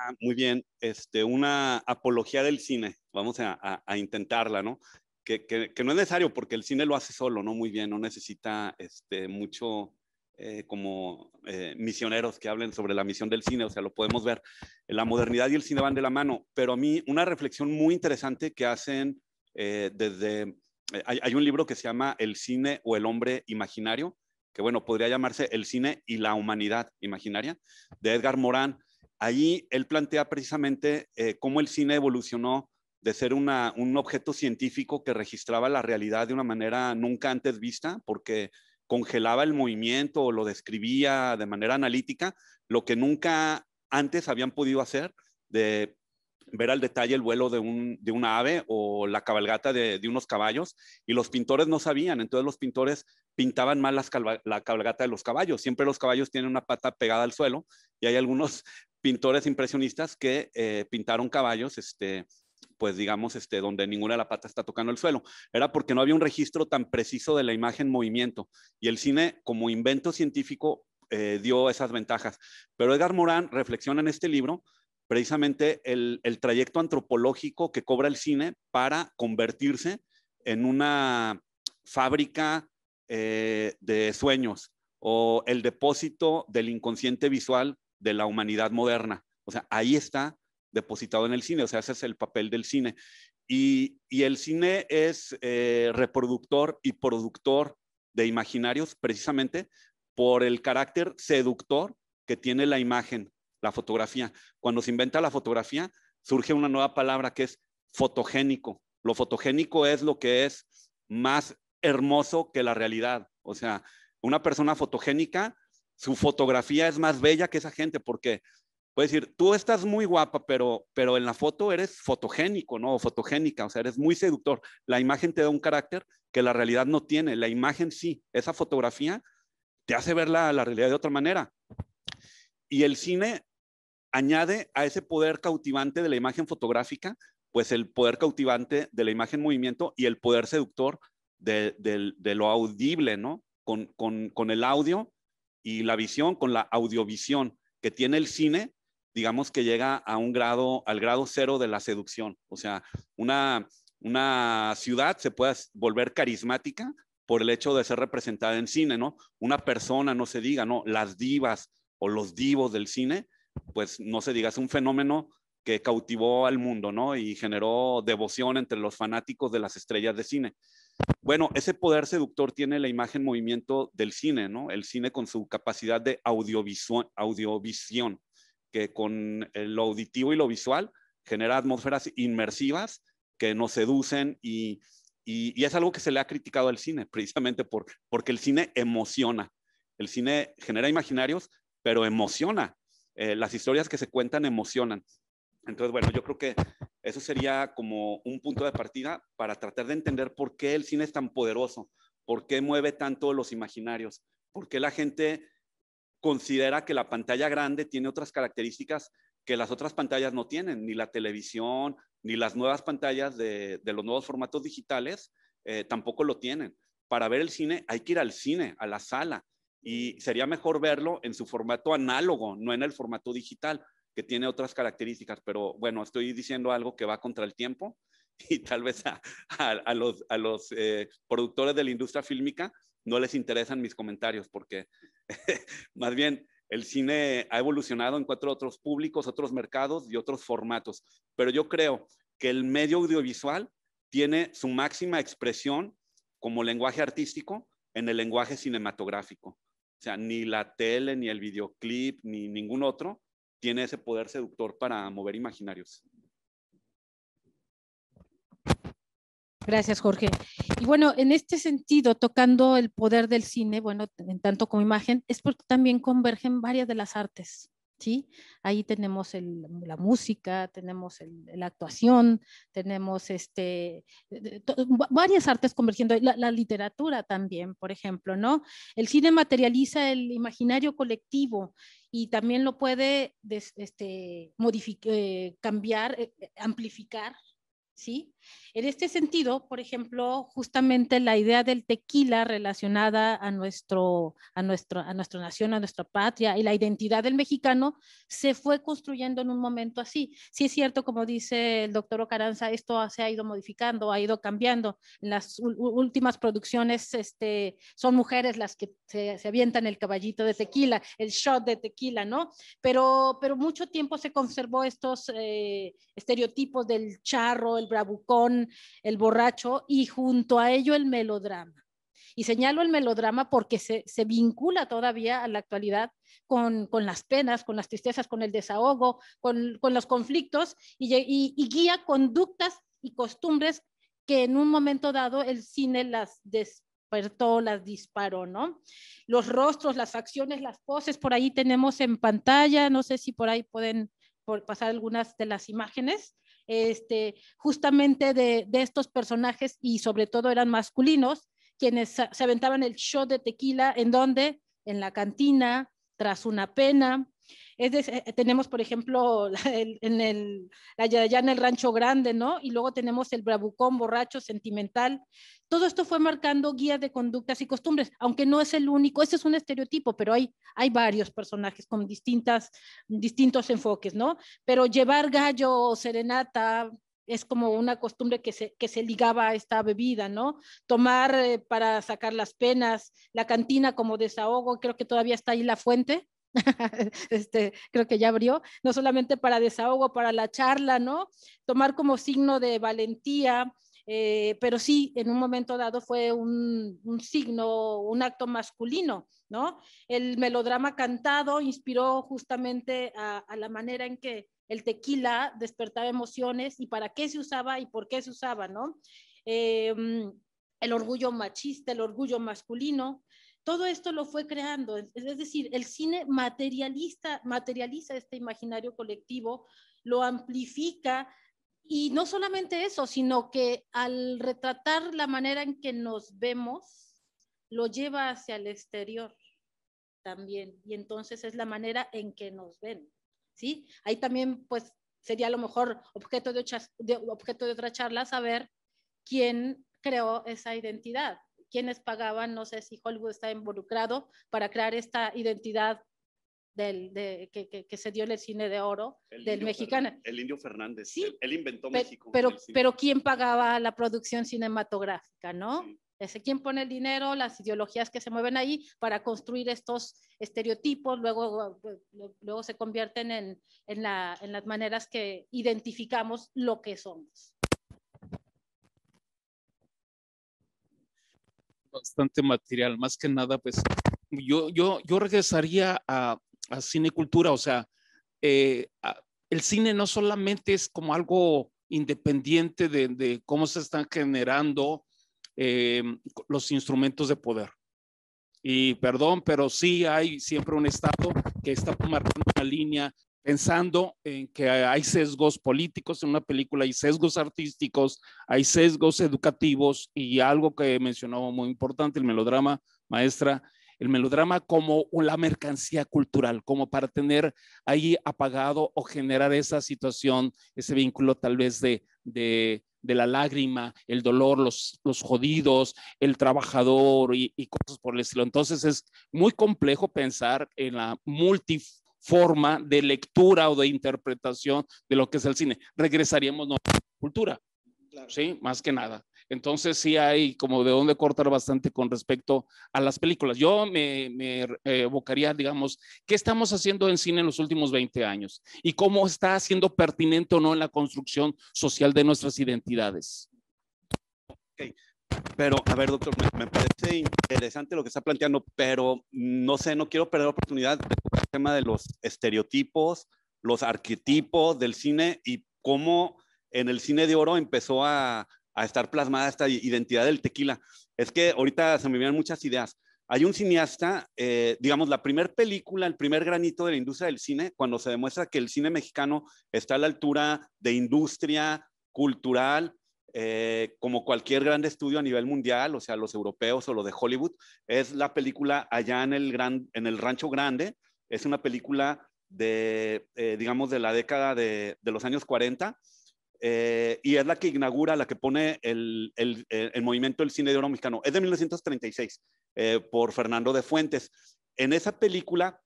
Ah, muy bien, este, una apología del cine, vamos a, a, intentarla, ¿no? Que, que, no es necesario porque el cine lo hace solo, ¿no? Muy bien, no necesita este, mucho eh, como eh, misioneros que hablen sobre la misión del cine, o sea, lo podemos ver. La modernidad y el cine van de la mano, pero a mí una reflexión muy interesante que hacen eh, desde... Hay, hay, un libro que se llama El cine o el hombre imaginario, que bueno, podría llamarse El cine y la humanidad imaginaria, de Edgar Morán, Allí él plantea precisamente eh, cómo el cine evolucionó de ser un objeto científico que registraba la realidad de una manera nunca antes vista, porque congelaba el movimiento o lo describía de manera analítica, lo que nunca antes habían podido hacer, de ver al detalle el vuelo de, un, una ave o la cabalgata de, unos caballos, y los pintores no sabían, entonces los pintores pintaban mal la cabalgata de los caballos, siempre los caballos tienen una pata pegada al suelo, y hay algunos pintores impresionistas que eh, pintaron caballos, este, pues digamos, este, donde ninguna de la pata está tocando el suelo. Era porque no había un registro tan preciso de la imagen movimiento. Y el cine, como invento científico, eh, dio esas ventajas. Pero Edgar Morán reflexiona en este libro precisamente el, trayecto antropológico que cobra el cine para convertirse en una fábrica eh, de sueños o el depósito del inconsciente visual de la humanidad moderna. O sea, ahí está depositado en el cine, o sea, ese es el papel del cine. Y, el cine es eh, reproductor y productor de imaginarios precisamente por el carácter seductor que tiene la imagen, la fotografía. Cuando se inventa la fotografía, surge una nueva palabra que es fotogénico. Lo fotogénico es lo que es más hermoso que la realidad. O sea, una persona fotogénica su fotografía es más bella que esa gente porque puedes decir, tú estás muy guapa, pero, pero en la foto eres fotogénico, ¿no? fotogénica, o sea, eres muy seductor. La imagen te da un carácter que la realidad no tiene. La imagen sí, esa fotografía te hace ver la, la realidad de otra manera. Y el cine añade a ese poder cautivante de la imagen fotográfica, pues el poder cautivante de la imagen movimiento y el poder seductor de, de lo audible, ¿no? Con, con, con el audio y la visión con la audiovisión que tiene el cine, digamos que llega a un grado, al grado cero de la seducción. O sea, una, una ciudad se puede volver carismática por el hecho de ser representada en cine, ¿no? Una persona, no se diga, ¿no? Las divas o los divos del cine, pues no se diga, es un fenómeno que cautivó al mundo, ¿no? Y generó devoción entre los fanáticos de las estrellas de cine. Bueno, ese poder seductor tiene la imagen movimiento del cine, ¿no? El cine con su capacidad de audiovisión, que con eh, lo auditivo y lo visual genera atmósferas inmersivas que nos seducen y, es algo que se le ha criticado al cine, precisamente porque el cine emociona. El cine genera imaginarios, pero emociona. Eh, las historias que se cuentan emocionan. Entonces, bueno, yo creo que eso sería como un punto de partida para tratar de entender por qué el cine es tan poderoso, por qué mueve tanto los imaginarios, por qué la gente considera que la pantalla grande tiene otras características que las otras pantallas no tienen, ni la televisión, ni las nuevas pantallas de, los nuevos formatos digitales eh, tampoco lo tienen. Para ver el cine hay que ir al cine, a la sala, y sería mejor verlo en su formato análogo, no en el formato digital, que tiene otras características, pero bueno, estoy diciendo algo que va contra el tiempo y tal vez a, los, a los eh, productores de la industria fílmica no les interesan mis comentarios porque más bien el cine ha evolucionado en cuatro otros públicos, otros mercados y otros formatos. Pero yo creo que el medio audiovisual tiene su máxima expresión como lenguaje artístico en el lenguaje cinematográfico. O sea, ni la tele, ni el videoclip, ni ningún otro tiene ese poder seductor para mover imaginarios. Gracias, Jorge. Y bueno, en este sentido, tocando el poder del cine, bueno, en tanto como imagen, es porque también convergen varias de las artes. Ahí tenemos mm, la música, tenemos la actuación, tenemos este, varias artes convergiendo, la, literatura también, por ejemplo, ¿no? El cine materializa el imaginario colectivo y también lo puede este, eh, cambiar, eh, eh, amplificar, ¿sí? En este sentido, por ejemplo, justamente la idea del tequila relacionada a, nuestro, a, nuestro, a nuestra nación, a nuestra patria y la identidad del mexicano se fue construyendo en un momento así. Sí es cierto, como dice el doctor Ocaranza, esto se ha ido modificando, ha ido cambiando. En las últimas producciones este, son mujeres las que se, se, avientan el caballito de tequila, el shot de tequila, ¿no? Pero, pero mucho tiempo se conservó estos eh, estereotipos del charro, el bravucón, el borracho y junto a ello el melodrama. Y señalo el melodrama porque se, se vincula todavía a la actualidad con, con, las penas, con las tristezas, con el desahogo, con, con los conflictos y, guía conductas y costumbres que en un momento dado el cine las despertó, las disparó, ¿no? Los rostros, las facciones, las poses, por ahí tenemos en pantalla, no sé si por ahí pueden pasar algunas de las imágenes este, justamente de, de estos personajes y sobre todo eran masculinos, quienes se aventaban el show de tequila en donde, en la cantina, tras una pena, es eh, tenemos, por ejemplo, en el, la el Rancho Grande, ¿no? Y luego tenemos el Bravucón, borracho, sentimental. Todo esto fue marcando guías de conductas y costumbres, aunque no es el único, ese es un estereotipo, pero hay, varios personajes con distintos enfoques, ¿no? Pero llevar gallo, o serenata, es como una costumbre que se, ligaba a esta bebida, ¿no? Tomar eh, para sacar las penas, la cantina como desahogo, creo que todavía está ahí la fuente, este, creo que ya abrió, no solamente para desahogo, para la charla, ¿no? Tomar como signo de valentía, eh, pero sí, en un momento dado fue un, signo, un acto masculino, ¿no? El melodrama cantado inspiró justamente a, la manera en que el tequila despertaba emociones y para qué se usaba y por qué se usaba, ¿no? Em, el orgullo machista, el orgullo masculino, todo esto lo fue creando, es, decir, el cine materialista, materializa este imaginario colectivo, lo amplifica, y no solamente eso, sino que al retratar la manera en que nos vemos, lo lleva hacia el exterior también. Y entonces es la manera en que nos ven. ¿sí? Ahí también pues sería a lo mejor objeto objeto de otra charla saber quién creó esa identidad quiénes pagaban, no sé si Hollywood está involucrado para crear esta identidad de, que, se dio en el cine de oro del mexicano. el Indio Fernández, él, inventó México. Pero, pero ¿quién pagaba la producción cinematográfica, no? Ese, ¿Quién pone el dinero, las ideologías que se mueven ahí para construir estos estereotipos? Luego, eh, luego se convierten en, en las maneras que identificamos lo que somos. bastante material, más que nada, pues yo, yo, yo regresaría a, a cultura. o sea, eh, el cine no solamente es como algo independiente de, cómo se están generando eh, los instrumentos de poder. Y perdón, pero sí hay siempre un Estado que está marcando una línea pensando en que hay sesgos políticos en una película, hay sesgos artísticos, hay sesgos educativos y algo que mencionó muy importante, el melodrama, maestra, el melodrama como la mercancía cultural, como para tener ahí apagado o generar esa situación, ese vínculo tal vez de, de, la lágrima, el dolor, los, los jodidos, el trabajador y, y, cosas por el estilo. Entonces es muy complejo pensar en la multi forma de lectura o de interpretación de lo que es el cine. Regresaríamos no, a cultura, ¿sí? Más que nada. Entonces sí hay como de dónde cortar bastante con respecto a las películas. Yo me, eh, evocaría, digamos, ¿qué estamos haciendo en cine en los últimos 20 años? ¿Y cómo está siendo pertinente o no en la construcción social de nuestras identidades? Okay. Pero, a ver, doctor, me, me, parece interesante lo que está planteando, pero no sé, no quiero perder la oportunidad de tema de los estereotipos, los arquetipos del cine y cómo en el cine de oro empezó a, a estar plasmada esta identidad del tequila. Es que ahorita se me vienen muchas ideas. Hay un cineasta, eh, digamos, la primera película, el primer granito de la industria del cine, cuando se demuestra que el cine mexicano está a la altura de industria cultural, eh, como cualquier gran estudio a nivel mundial, o sea, los europeos o los de Hollywood, es la película allá en el, gran, en el Rancho Grande, es una película de, eh, digamos, de la década de, los años 40 eh, y es la que inaugura, la que pone el, movimiento del cine de oro mexicano. Es de 1936 eh, por Fernando de Fuentes. En esa película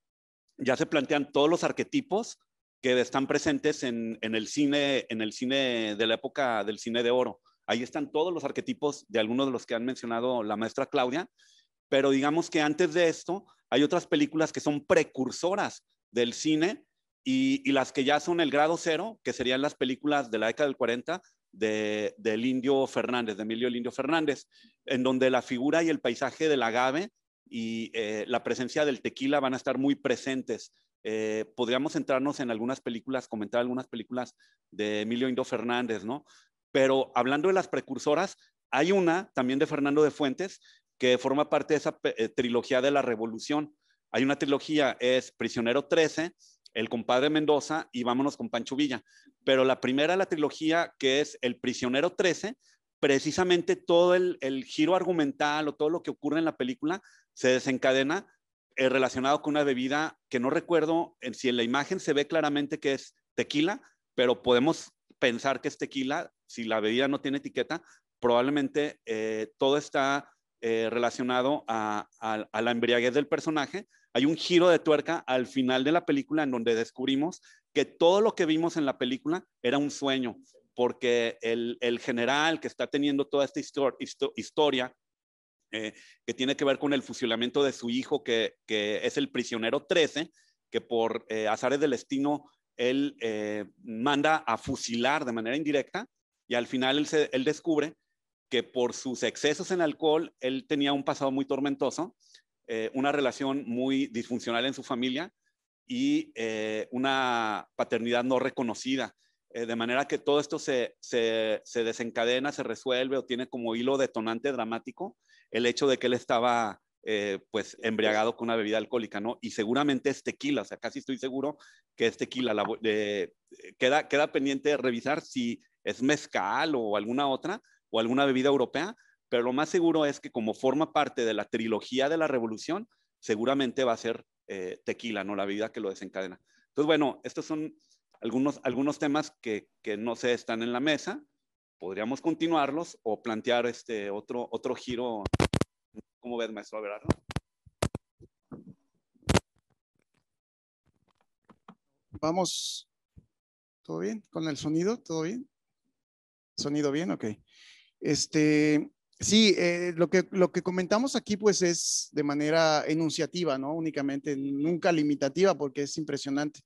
ya se plantean todos los arquetipos que están presentes en, el cine, en el cine de la época del cine de oro. Ahí están todos los arquetipos de algunos de los que han mencionado la maestra Claudia pero digamos que antes de esto hay otras películas que son precursoras del cine y, las que ya son el grado cero, que serían las películas de la década del 40 de, del Indio Fernández, de Emilio el Indio Fernández, en donde la figura y el paisaje del agave y eh, la presencia del tequila van a estar muy presentes. Eh, podríamos centrarnos en algunas películas, comentar algunas películas de Emilio Indio Fernández, ¿no? Pero hablando de las precursoras, hay una también de Fernando de Fuentes que forma parte de esa eh, trilogía de la revolución. Hay una trilogía, es Prisionero 13, El compadre Mendoza y Vámonos con Pancho Villa. Pero la primera de la trilogía, que es El Prisionero 13, precisamente todo el, giro argumental o todo lo que ocurre en la película se desencadena eh, relacionado con una bebida que no recuerdo si en la imagen se ve claramente que es tequila, pero podemos pensar que es tequila, si la bebida no tiene etiqueta, probablemente eh, todo está eh, relacionado a, la embriaguez del personaje, hay un giro de tuerca al final de la película en donde descubrimos que todo lo que vimos en la película era un sueño, porque el, general que está teniendo toda esta historia, eh, que tiene que ver con el fusilamiento de su hijo, que, es el prisionero 13, que por eh, azares del destino él manda a fusilar de manera indirecta, y al final él descubre que por sus excesos en alcohol, él tenía un pasado muy tormentoso, eh, una relación muy disfuncional en su familia y eh, una paternidad no reconocida. Eh, de manera que todo esto se, desencadena, se resuelve o tiene como hilo detonante dramático el hecho de que él estaba pues embriagado con una bebida alcohólica, ¿no? Y seguramente es tequila, o sea, casi estoy seguro que es tequila. queda, queda pendiente revisar si es mezcal o alguna otra, o alguna bebida europea, pero lo más seguro es que como forma parte de la trilogía de la revolución, seguramente va a ser eh, tequila, ¿no? La bebida que lo desencadena. Entonces, bueno, estos son algunos, algunos temas que, no sé, están en la mesa. Podríamos continuarlos o plantear este otro, otro giro. ¿Cómo ves, maestro ¿no? Vamos. ¿Todo bien? ¿Con el sonido? ¿Todo bien? ¿Sonido bien? Ok. Este, sí, eh, lo, que, lo que comentamos aquí pues es de manera enunciativa, ¿no? Únicamente, nunca limitativa porque es impresionante.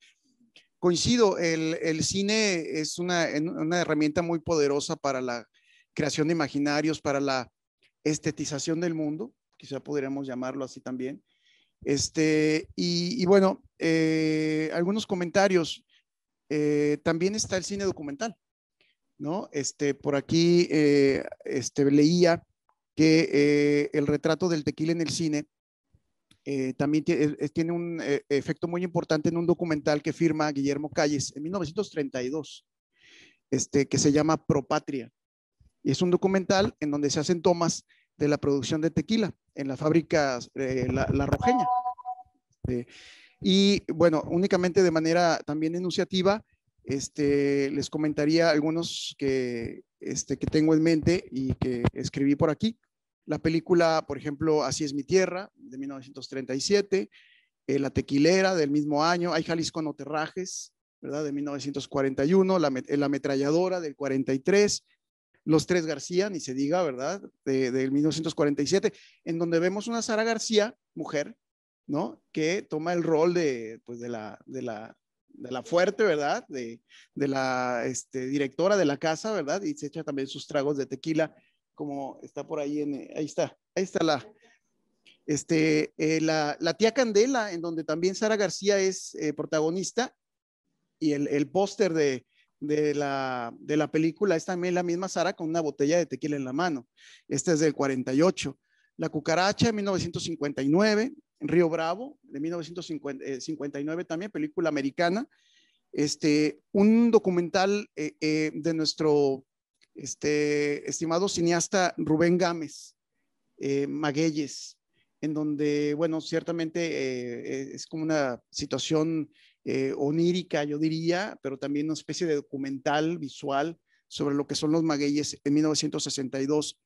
Coincido, el, cine es una, herramienta muy poderosa para la creación de imaginarios, para la estetización del mundo, quizá podríamos llamarlo así también. Este, y, bueno, eh, algunos comentarios. Eh, también está el cine documental. ¿no? Este, por aquí eh, este, leía que eh, el retrato del tequila en el cine eh, también tiene un efecto muy importante en un documental que firma Guillermo Calles en 1932, este, que se llama Propatria. Y es un documental en donde se hacen tomas de la producción de tequila en la fábrica la, Rojeña. Este, y bueno, únicamente de manera también enunciativa, este, les comentaría algunos este, que, tengo en mente y que escribí por aquí. La película, por ejemplo, Así es mi tierra, de 1937, eh, La tequilera, del mismo año, Hay Jalisco no terrajes, ¿verdad? De 1941, eh, La, ametralladora, del 43, Los Tres García, ni se diga, ¿verdad? De, del 1947, en donde vemos una Sara García, mujer, ¿no? Que toma el rol de, pues, de, la, de, la, de la fuerte, ¿verdad? De, la este, directora de la casa, ¿verdad? Y se echa también sus tragos de tequila, como está por ahí, en, eh, ahí está, ahí está la, este, eh, la, tía Candela, en donde también Sara García es eh, protagonista, y el, el póster de, la, de la película es también la misma Sara con una botella de tequila en la mano. Este es del 48. La cucaracha en 1959, Río Bravo, de 1959 eh, también, película americana. Este, un documental eh, eh, de nuestro este, estimado cineasta Rubén Gámez eh, en donde, bueno, ciertamente es como una situación onírica, yo diría, pero también una especie de documental visual sobre lo que son los Magueyes en 1962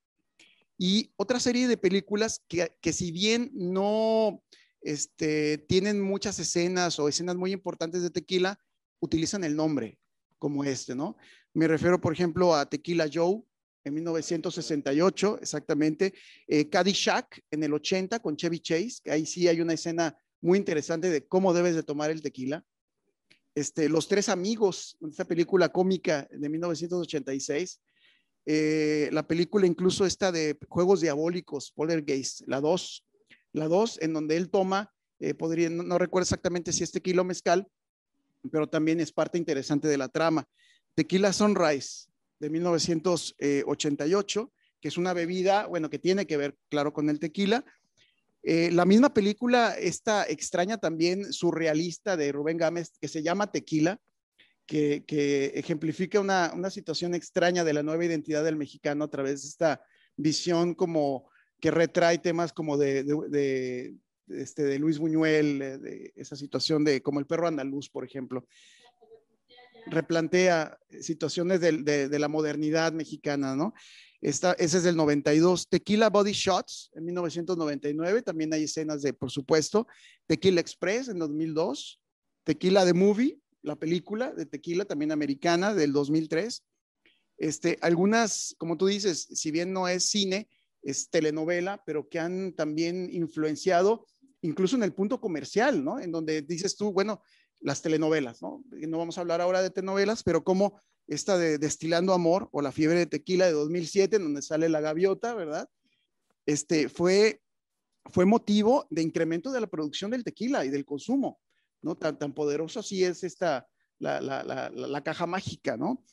y otra serie de películas que, si bien no este, tienen muchas escenas o escenas muy importantes de tequila, utilizan el nombre como este, ¿no? Me refiero, por ejemplo, a Tequila Joe en 1968, exactamente, eh, Caddyshack en el 80 con Chevy Chase, que ahí sí hay una escena muy interesante de cómo debes de tomar el tequila. Este, Los Tres Amigos, esta película cómica de 1986, eh, la película incluso esta de Juegos Diabólicos, Poltergeist, la 2, la 2, en donde él toma, eh, podría, no, recuerdo exactamente si es tequila o mezcal, pero también es parte interesante de la trama. Tequila Sunrise de 1988, eh, que es una bebida, bueno, que tiene que ver, claro, con el tequila. la misma película, esta extraña también surrealista de Rubén Gámez, que se llama Tequila, que, ejemplifica una, una, situación extraña de la nueva identidad del mexicano a través de esta visión como que retrae temas como de, de, este, Luis Buñuel, de esa situación de como el perro andaluz, por ejemplo. Replantea situaciones de, de, la modernidad mexicana, ¿no? ese es del 92. Tequila Body Shots, en 1999. También hay escenas de, por supuesto, Tequila Express, en 2002. Tequila The Movie, la película de tequila, también americana, del 2003. Este, algunas, como tú dices, si bien no es cine, es telenovela, pero que han también influenciado, incluso en el punto comercial, ¿no? En donde dices tú, bueno, las telenovelas, ¿no? No vamos a hablar ahora de telenovelas, pero como esta de Destilando Amor o La Fiebre de Tequila de 2007, en donde sale la gaviota, ¿verdad? Este, fue, fue motivo de incremento de la producción del tequila y del consumo. Tan, poderoso así es esta, la, caja mágica, ¿no?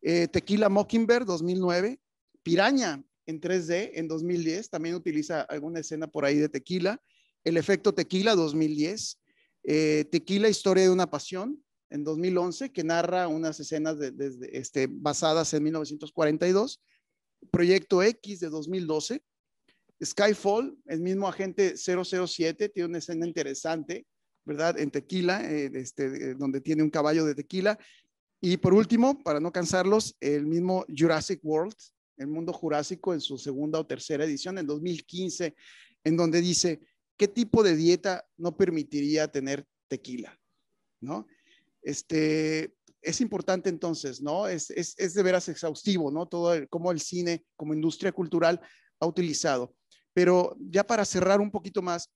Eh, tequila Mockingbird 2009, Piraña en 3D en 2010, también utiliza alguna escena por ahí de Tequila, El Efecto Tequila 2010, eh, Tequila Historia de una Pasión en 2011, que narra unas escenas este, basadas en 1942, Proyecto X de 2012, Skyfall, el mismo agente 007, tiene una escena interesante ¿verdad? En tequila, eh, este, eh, donde tiene un caballo de tequila. Y por último, para no cansarlos, el mismo Jurassic World, el mundo jurásico en su segunda o tercera edición en 2015, en donde dice, ¿qué tipo de dieta no permitiría tener tequila? ¿No? Este, es importante entonces, ¿no? Es, es, es, de veras exhaustivo, ¿no? Todo el, cómo el cine como industria cultural ha utilizado. Pero ya para cerrar un poquito más,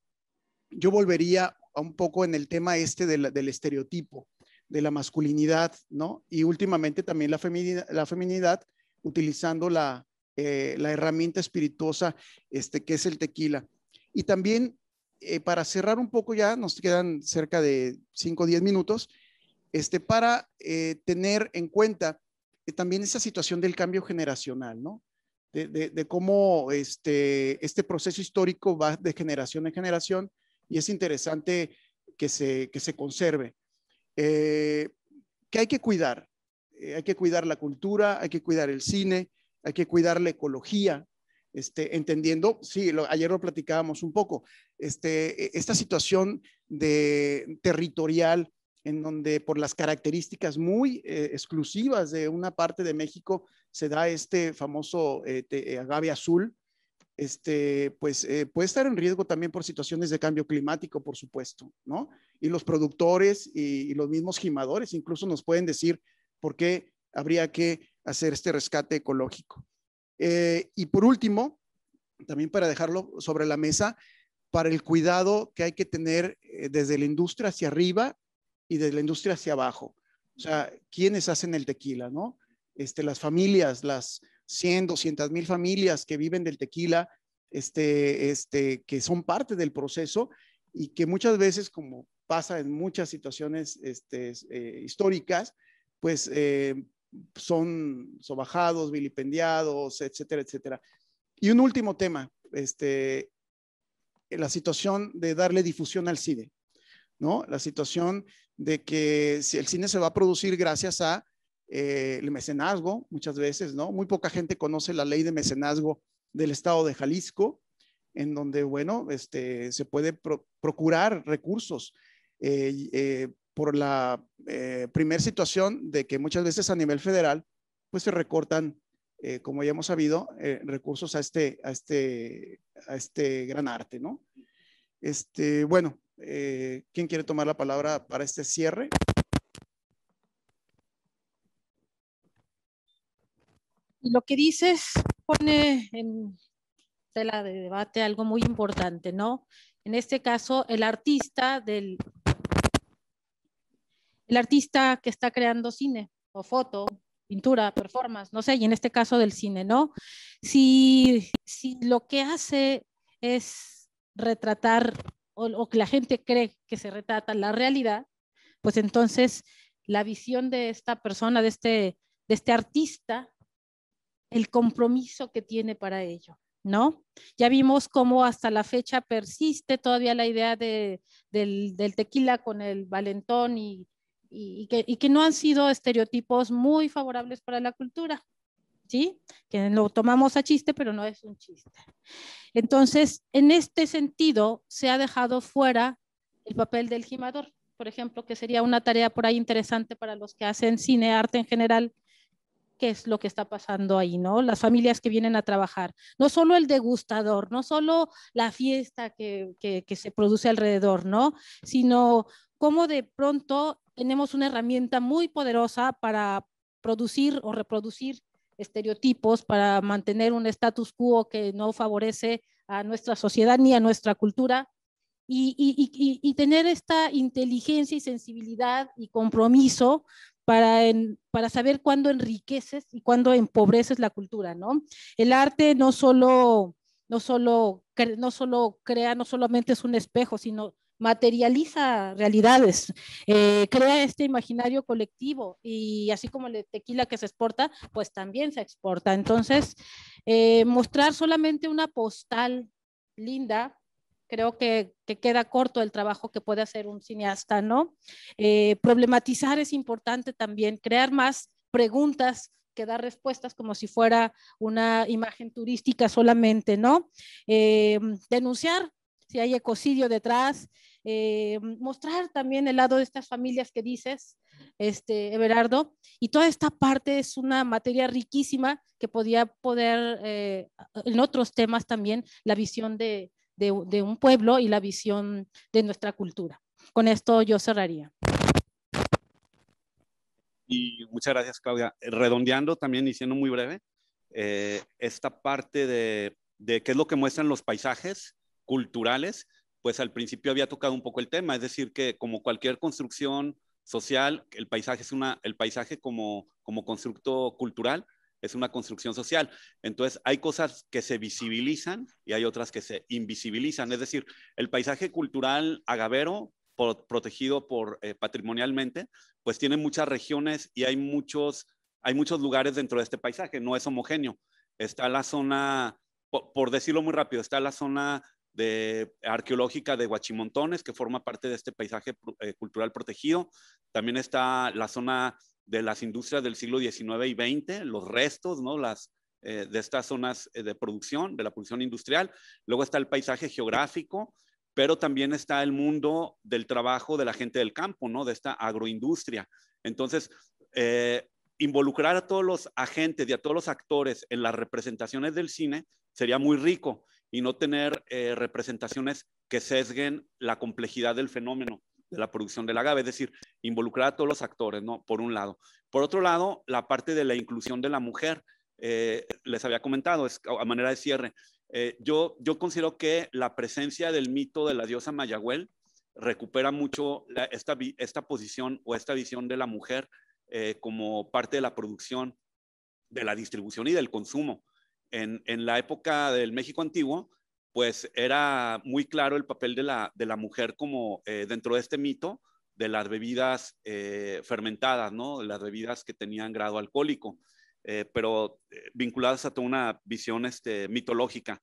yo volvería un poco en el tema este del, estereotipo, de la masculinidad, ¿no? Y últimamente también la feminidad, la feminidad utilizando la, eh, la herramienta espirituosa este, que es el tequila. Y también, eh, para cerrar un poco ya, nos quedan cerca de 5 o 10 minutos, este, para eh, tener en cuenta también esa situación del cambio generacional, ¿no? De, de, de, cómo este, este proceso histórico va de generación en generación y es interesante que se, que se conserve. Eh, que hay que cuidar? Eh, hay que cuidar la cultura, hay que cuidar el cine, hay que cuidar la ecología, este, entendiendo, sí, ayer lo platicábamos un poco, este, e, esta situación de, territorial en donde por las características muy eh, exclusivas de una parte de México se da este famoso agave azul, este, pues eh, puede estar en riesgo también por situaciones de cambio climático, por supuesto, ¿no? Y los productores y, los mismos gimadores incluso nos pueden decir por qué habría que hacer este rescate ecológico. Eh, y por último, también para dejarlo sobre la mesa, para el cuidado que hay que tener eh, desde la industria hacia arriba y desde la industria hacia abajo. O sea, ¿quiénes hacen el tequila, no? Este, las familias, las, 100, 200 mil familias que viven del tequila, este, este, que son parte del proceso y que muchas veces, como pasa en muchas situaciones este, eh, históricas, pues eh, son sobajados, vilipendiados, etcétera, etcétera. Y un último tema, este, la situación de darle difusión al cine, ¿no? La situación de que si el cine se va a producir gracias a eh, el mecenazgo muchas veces, ¿no? Muy poca gente conoce la ley de mecenazgo del estado de Jalisco, en donde, bueno, este, se puede procurar recursos. Eh, eh, por la eh, primera situación de que muchas veces a nivel federal, pues se recortan, como ya hemos sabido, recursos a este, a, este, a este gran arte, ¿no? Este, bueno, ¿quién quiere tomar la palabra para este cierre? lo que dices pone en tela de debate algo muy importante, ¿no? En este caso, el artista del el artista que está creando cine o foto, pintura, performance, no sé, y en este caso del cine, ¿no? Si, lo que hace es retratar o, o, que la gente cree que se retrata la realidad, pues entonces la visión de esta persona, de este, de este artista, el compromiso que tiene para ello. ¿no? Ya vimos cómo hasta la fecha persiste todavía la idea del, tequila con el valentón y, que, y, que, no han sido estereotipos muy favorables para la cultura, ¿sí? Que lo tomamos a chiste, pero no es un chiste. Entonces, en este sentido, se ha dejado fuera el papel del gimador, por ejemplo, que sería una tarea por ahí interesante para los que hacen cine, arte en general, qué es lo que está pasando ahí, ¿no? Las familias que vienen a trabajar, no solo el degustador, no solo la fiesta que, se produce alrededor, ¿no? Sino cómo de pronto tenemos una herramienta muy poderosa para producir o reproducir estereotipos, para mantener un status quo que no favorece a nuestra sociedad ni a nuestra cultura. y tener esta inteligencia y sensibilidad y compromiso para, saber cuándo enriqueces y cuándo empobreces la cultura, ¿no? El arte no solo, no solo, no solo crea, no solamente es un espejo, sino materializa realidades, eh, crea este imaginario colectivo y así como la tequila que se exporta, pues también se exporta. Entonces, eh, mostrar solamente una postal linda creo que, queda corto el trabajo que puede hacer un cineasta, ¿no? Eh, problematizar es importante también, crear más preguntas que dar respuestas como si fuera una imagen turística solamente, ¿no? Eh, denunciar si hay ecocidio detrás, eh, mostrar también el lado de estas familias que dices, este, Everardo, y toda esta parte es una materia riquísima que podía poder, en otros temas también, la visión de, de, un pueblo y la visión de nuestra cultura. Con esto yo cerraría. Y muchas gracias, Claudia. Eh, redondeando también y siendo muy breve, eh, esta parte de, de, qué es lo que muestran los paisajes culturales, pues al principio había tocado un poco el tema, es decir, que como cualquier construcción social, el paisaje es una, el paisaje como, como constructo cultural es una construcción social. Entonces, hay cosas que se visibilizan y hay otras que se invisibilizan. Es decir, el paisaje cultural agavero, protegido por, eh, patrimonialmente, pues tiene muchas regiones y hay muchos, hay muchos lugares dentro de este paisaje, no es homogéneo. Está la zona, por, decirlo muy rápido, está la zona de, arqueológica de Huachimontones, que forma parte de este paisaje eh, cultural protegido. También está la zona de las industrias del siglo XIX y XX, los restos, ¿no? Las, eh, de estas zonas eh, de producción, de la producción industrial. Luego está el paisaje geográfico, pero también está el mundo del trabajo de la gente del campo, ¿no? De esta agroindustria. Entonces, eh, involucrar a todos los agentes y a todos los actores en las representaciones del cine sería muy rico y no tener representaciones que sesguen la complejidad del fenómeno de la producción del agave, es decir, involucrar a todos los actores, ¿no? Por un lado. Por otro lado, la parte de la inclusión de la mujer, eh, les había comentado, es, a manera de cierre, eh, yo, considero que la presencia del mito de la diosa Mayagüel recupera mucho esta, posición o esta visión de la mujer eh, como parte de la producción, de la distribución y del consumo. en la época del México antiguo, pues era muy claro el papel de la, de la mujer como eh, dentro de este mito de las bebidas eh, fermentadas, ¿no? Las bebidas que tenían grado alcohólico, eh, pero vinculadas a toda una visión este, mitológica.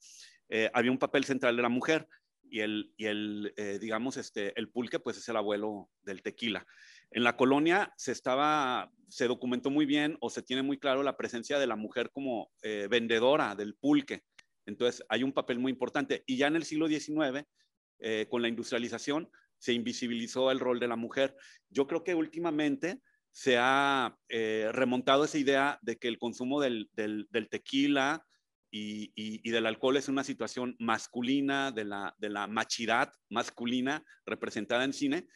había un papel central de la mujer y el, el digamos, este, el pulque, pues es el abuelo del tequila. En la colonia se estaba, se documentó muy bien o se tiene muy claro la presencia de la mujer como vendedora del pulque entonces, hay un papel muy importante. Y ya en el siglo XIX, eh, con la industrialización, se invisibilizó el rol de la mujer. Yo creo que últimamente se ha eh, remontado esa idea de que el consumo del, tequila y, del alcohol es una situación masculina, de la, de la machidad masculina representada en cine,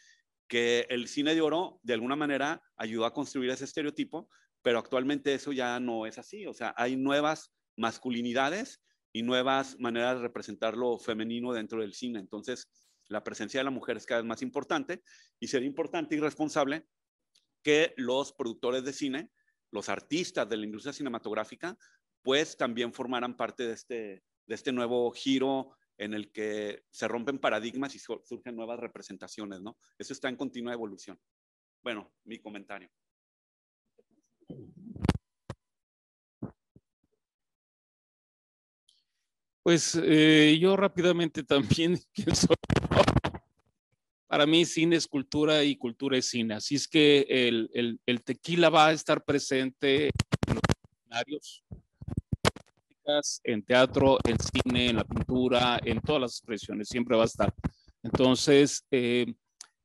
que el cine de oro de alguna manera ayudó a construir ese estereotipo, pero actualmente eso ya no es así. O sea, hay nuevas masculinidades y nuevas maneras de representar lo femenino dentro del cine. Entonces, la presencia de la mujer es cada vez más importante y sería importante y responsable que los productores de cine, los artistas de la industria cinematográfica, pues también formaran parte de este, de este nuevo giro en el que se rompen paradigmas y surgen nuevas representaciones, ¿no? Eso está en continua evolución. Bueno, mi comentario. Pues eh, yo rápidamente también para mí cine es cultura y cultura es cine, así es que el, tequila va a estar presente en los escenarios, en teatro, en cine, en la pintura, en todas las expresiones, siempre va a estar. Entonces, eh,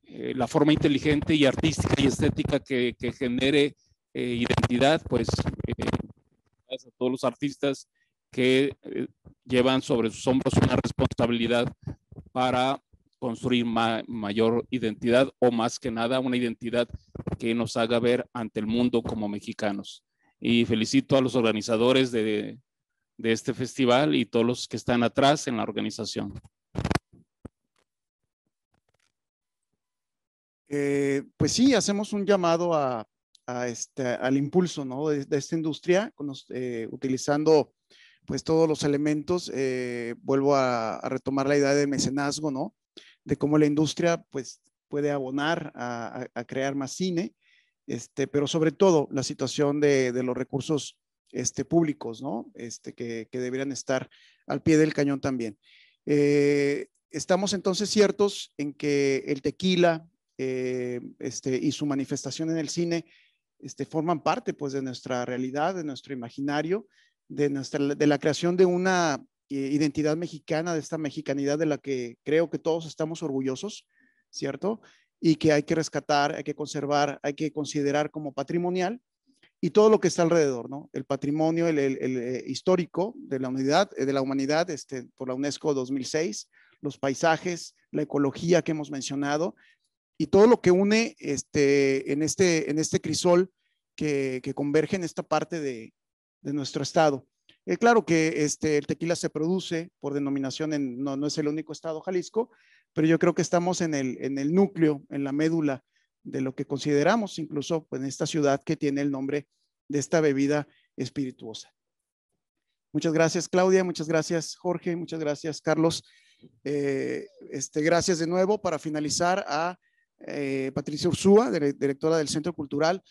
eh, la forma inteligente y artística y estética que, que genere identidad, pues, a todos los artistas que eh, llevan sobre sus hombros una responsabilidad para construir mayor identidad o más que nada una identidad que nos haga ver ante el mundo como mexicanos. Y felicito a los organizadores de, este festival y todos los que están atrás en la organización. Eh, pues sí, hacemos un llamado a, este, al impulso ¿no? de, esta industria, eh, utilizando pues todos los elementos, eh, vuelvo a, retomar la idea de mecenazgo, ¿no? De cómo la industria pues puede abonar a, crear más cine, este, pero sobre todo la situación de, los recursos este, públicos, ¿no? Este, que, deberían estar al pie del cañón también. Eh, estamos entonces ciertos en que el tequila eh, este, y su manifestación en el cine este, forman parte pues, de nuestra realidad, de nuestro imaginario, de, de la creación de una eh, identidad mexicana, de esta mexicanidad de la que creo que todos estamos orgullosos, ¿cierto? Y que hay que rescatar, hay que conservar, hay que considerar como patrimonial y todo lo que está alrededor, ¿no? El patrimonio, el, eh, histórico de la unidad, eh, de la humanidad, este, por la UNESCO 2006, los paisajes, la ecología que hemos mencionado y todo lo que une este, en, este, en este crisol que, que converge en esta parte de, de nuestro estado. Eh, claro que este, el tequila se produce por denominación, en, no, es el único estado Jalisco, pero yo creo que estamos en el, núcleo, en la médula de lo que consideramos incluso pues, en esta ciudad que tiene el nombre de esta bebida espirituosa. Muchas gracias Claudia, muchas gracias Jorge, muchas gracias Carlos. Eh, este, gracias de nuevo para finalizar a eh, Patricia Ursúa, directora del Centro Cultural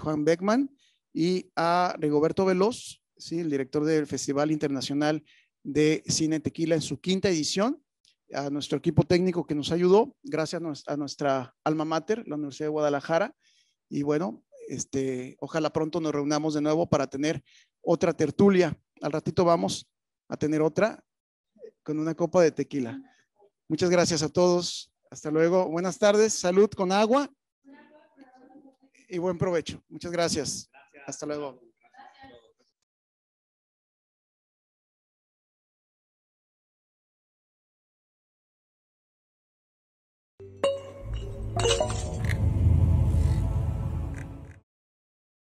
Juan Beckman y a Rigoberto Veloz, ¿sí? el director del Festival Internacional de Cine Tequila en su quinta edición, a nuestro equipo técnico que nos ayudó, gracias a nuestra alma mater, la Universidad de Guadalajara. Y bueno, este, ojalá pronto nos reunamos de nuevo para tener otra tertulia. Al ratito vamos a tener otra con una copa de tequila. Muchas gracias a todos. Hasta luego. Buenas tardes. Salud con agua y buen provecho. Muchas gracias. Hasta luego.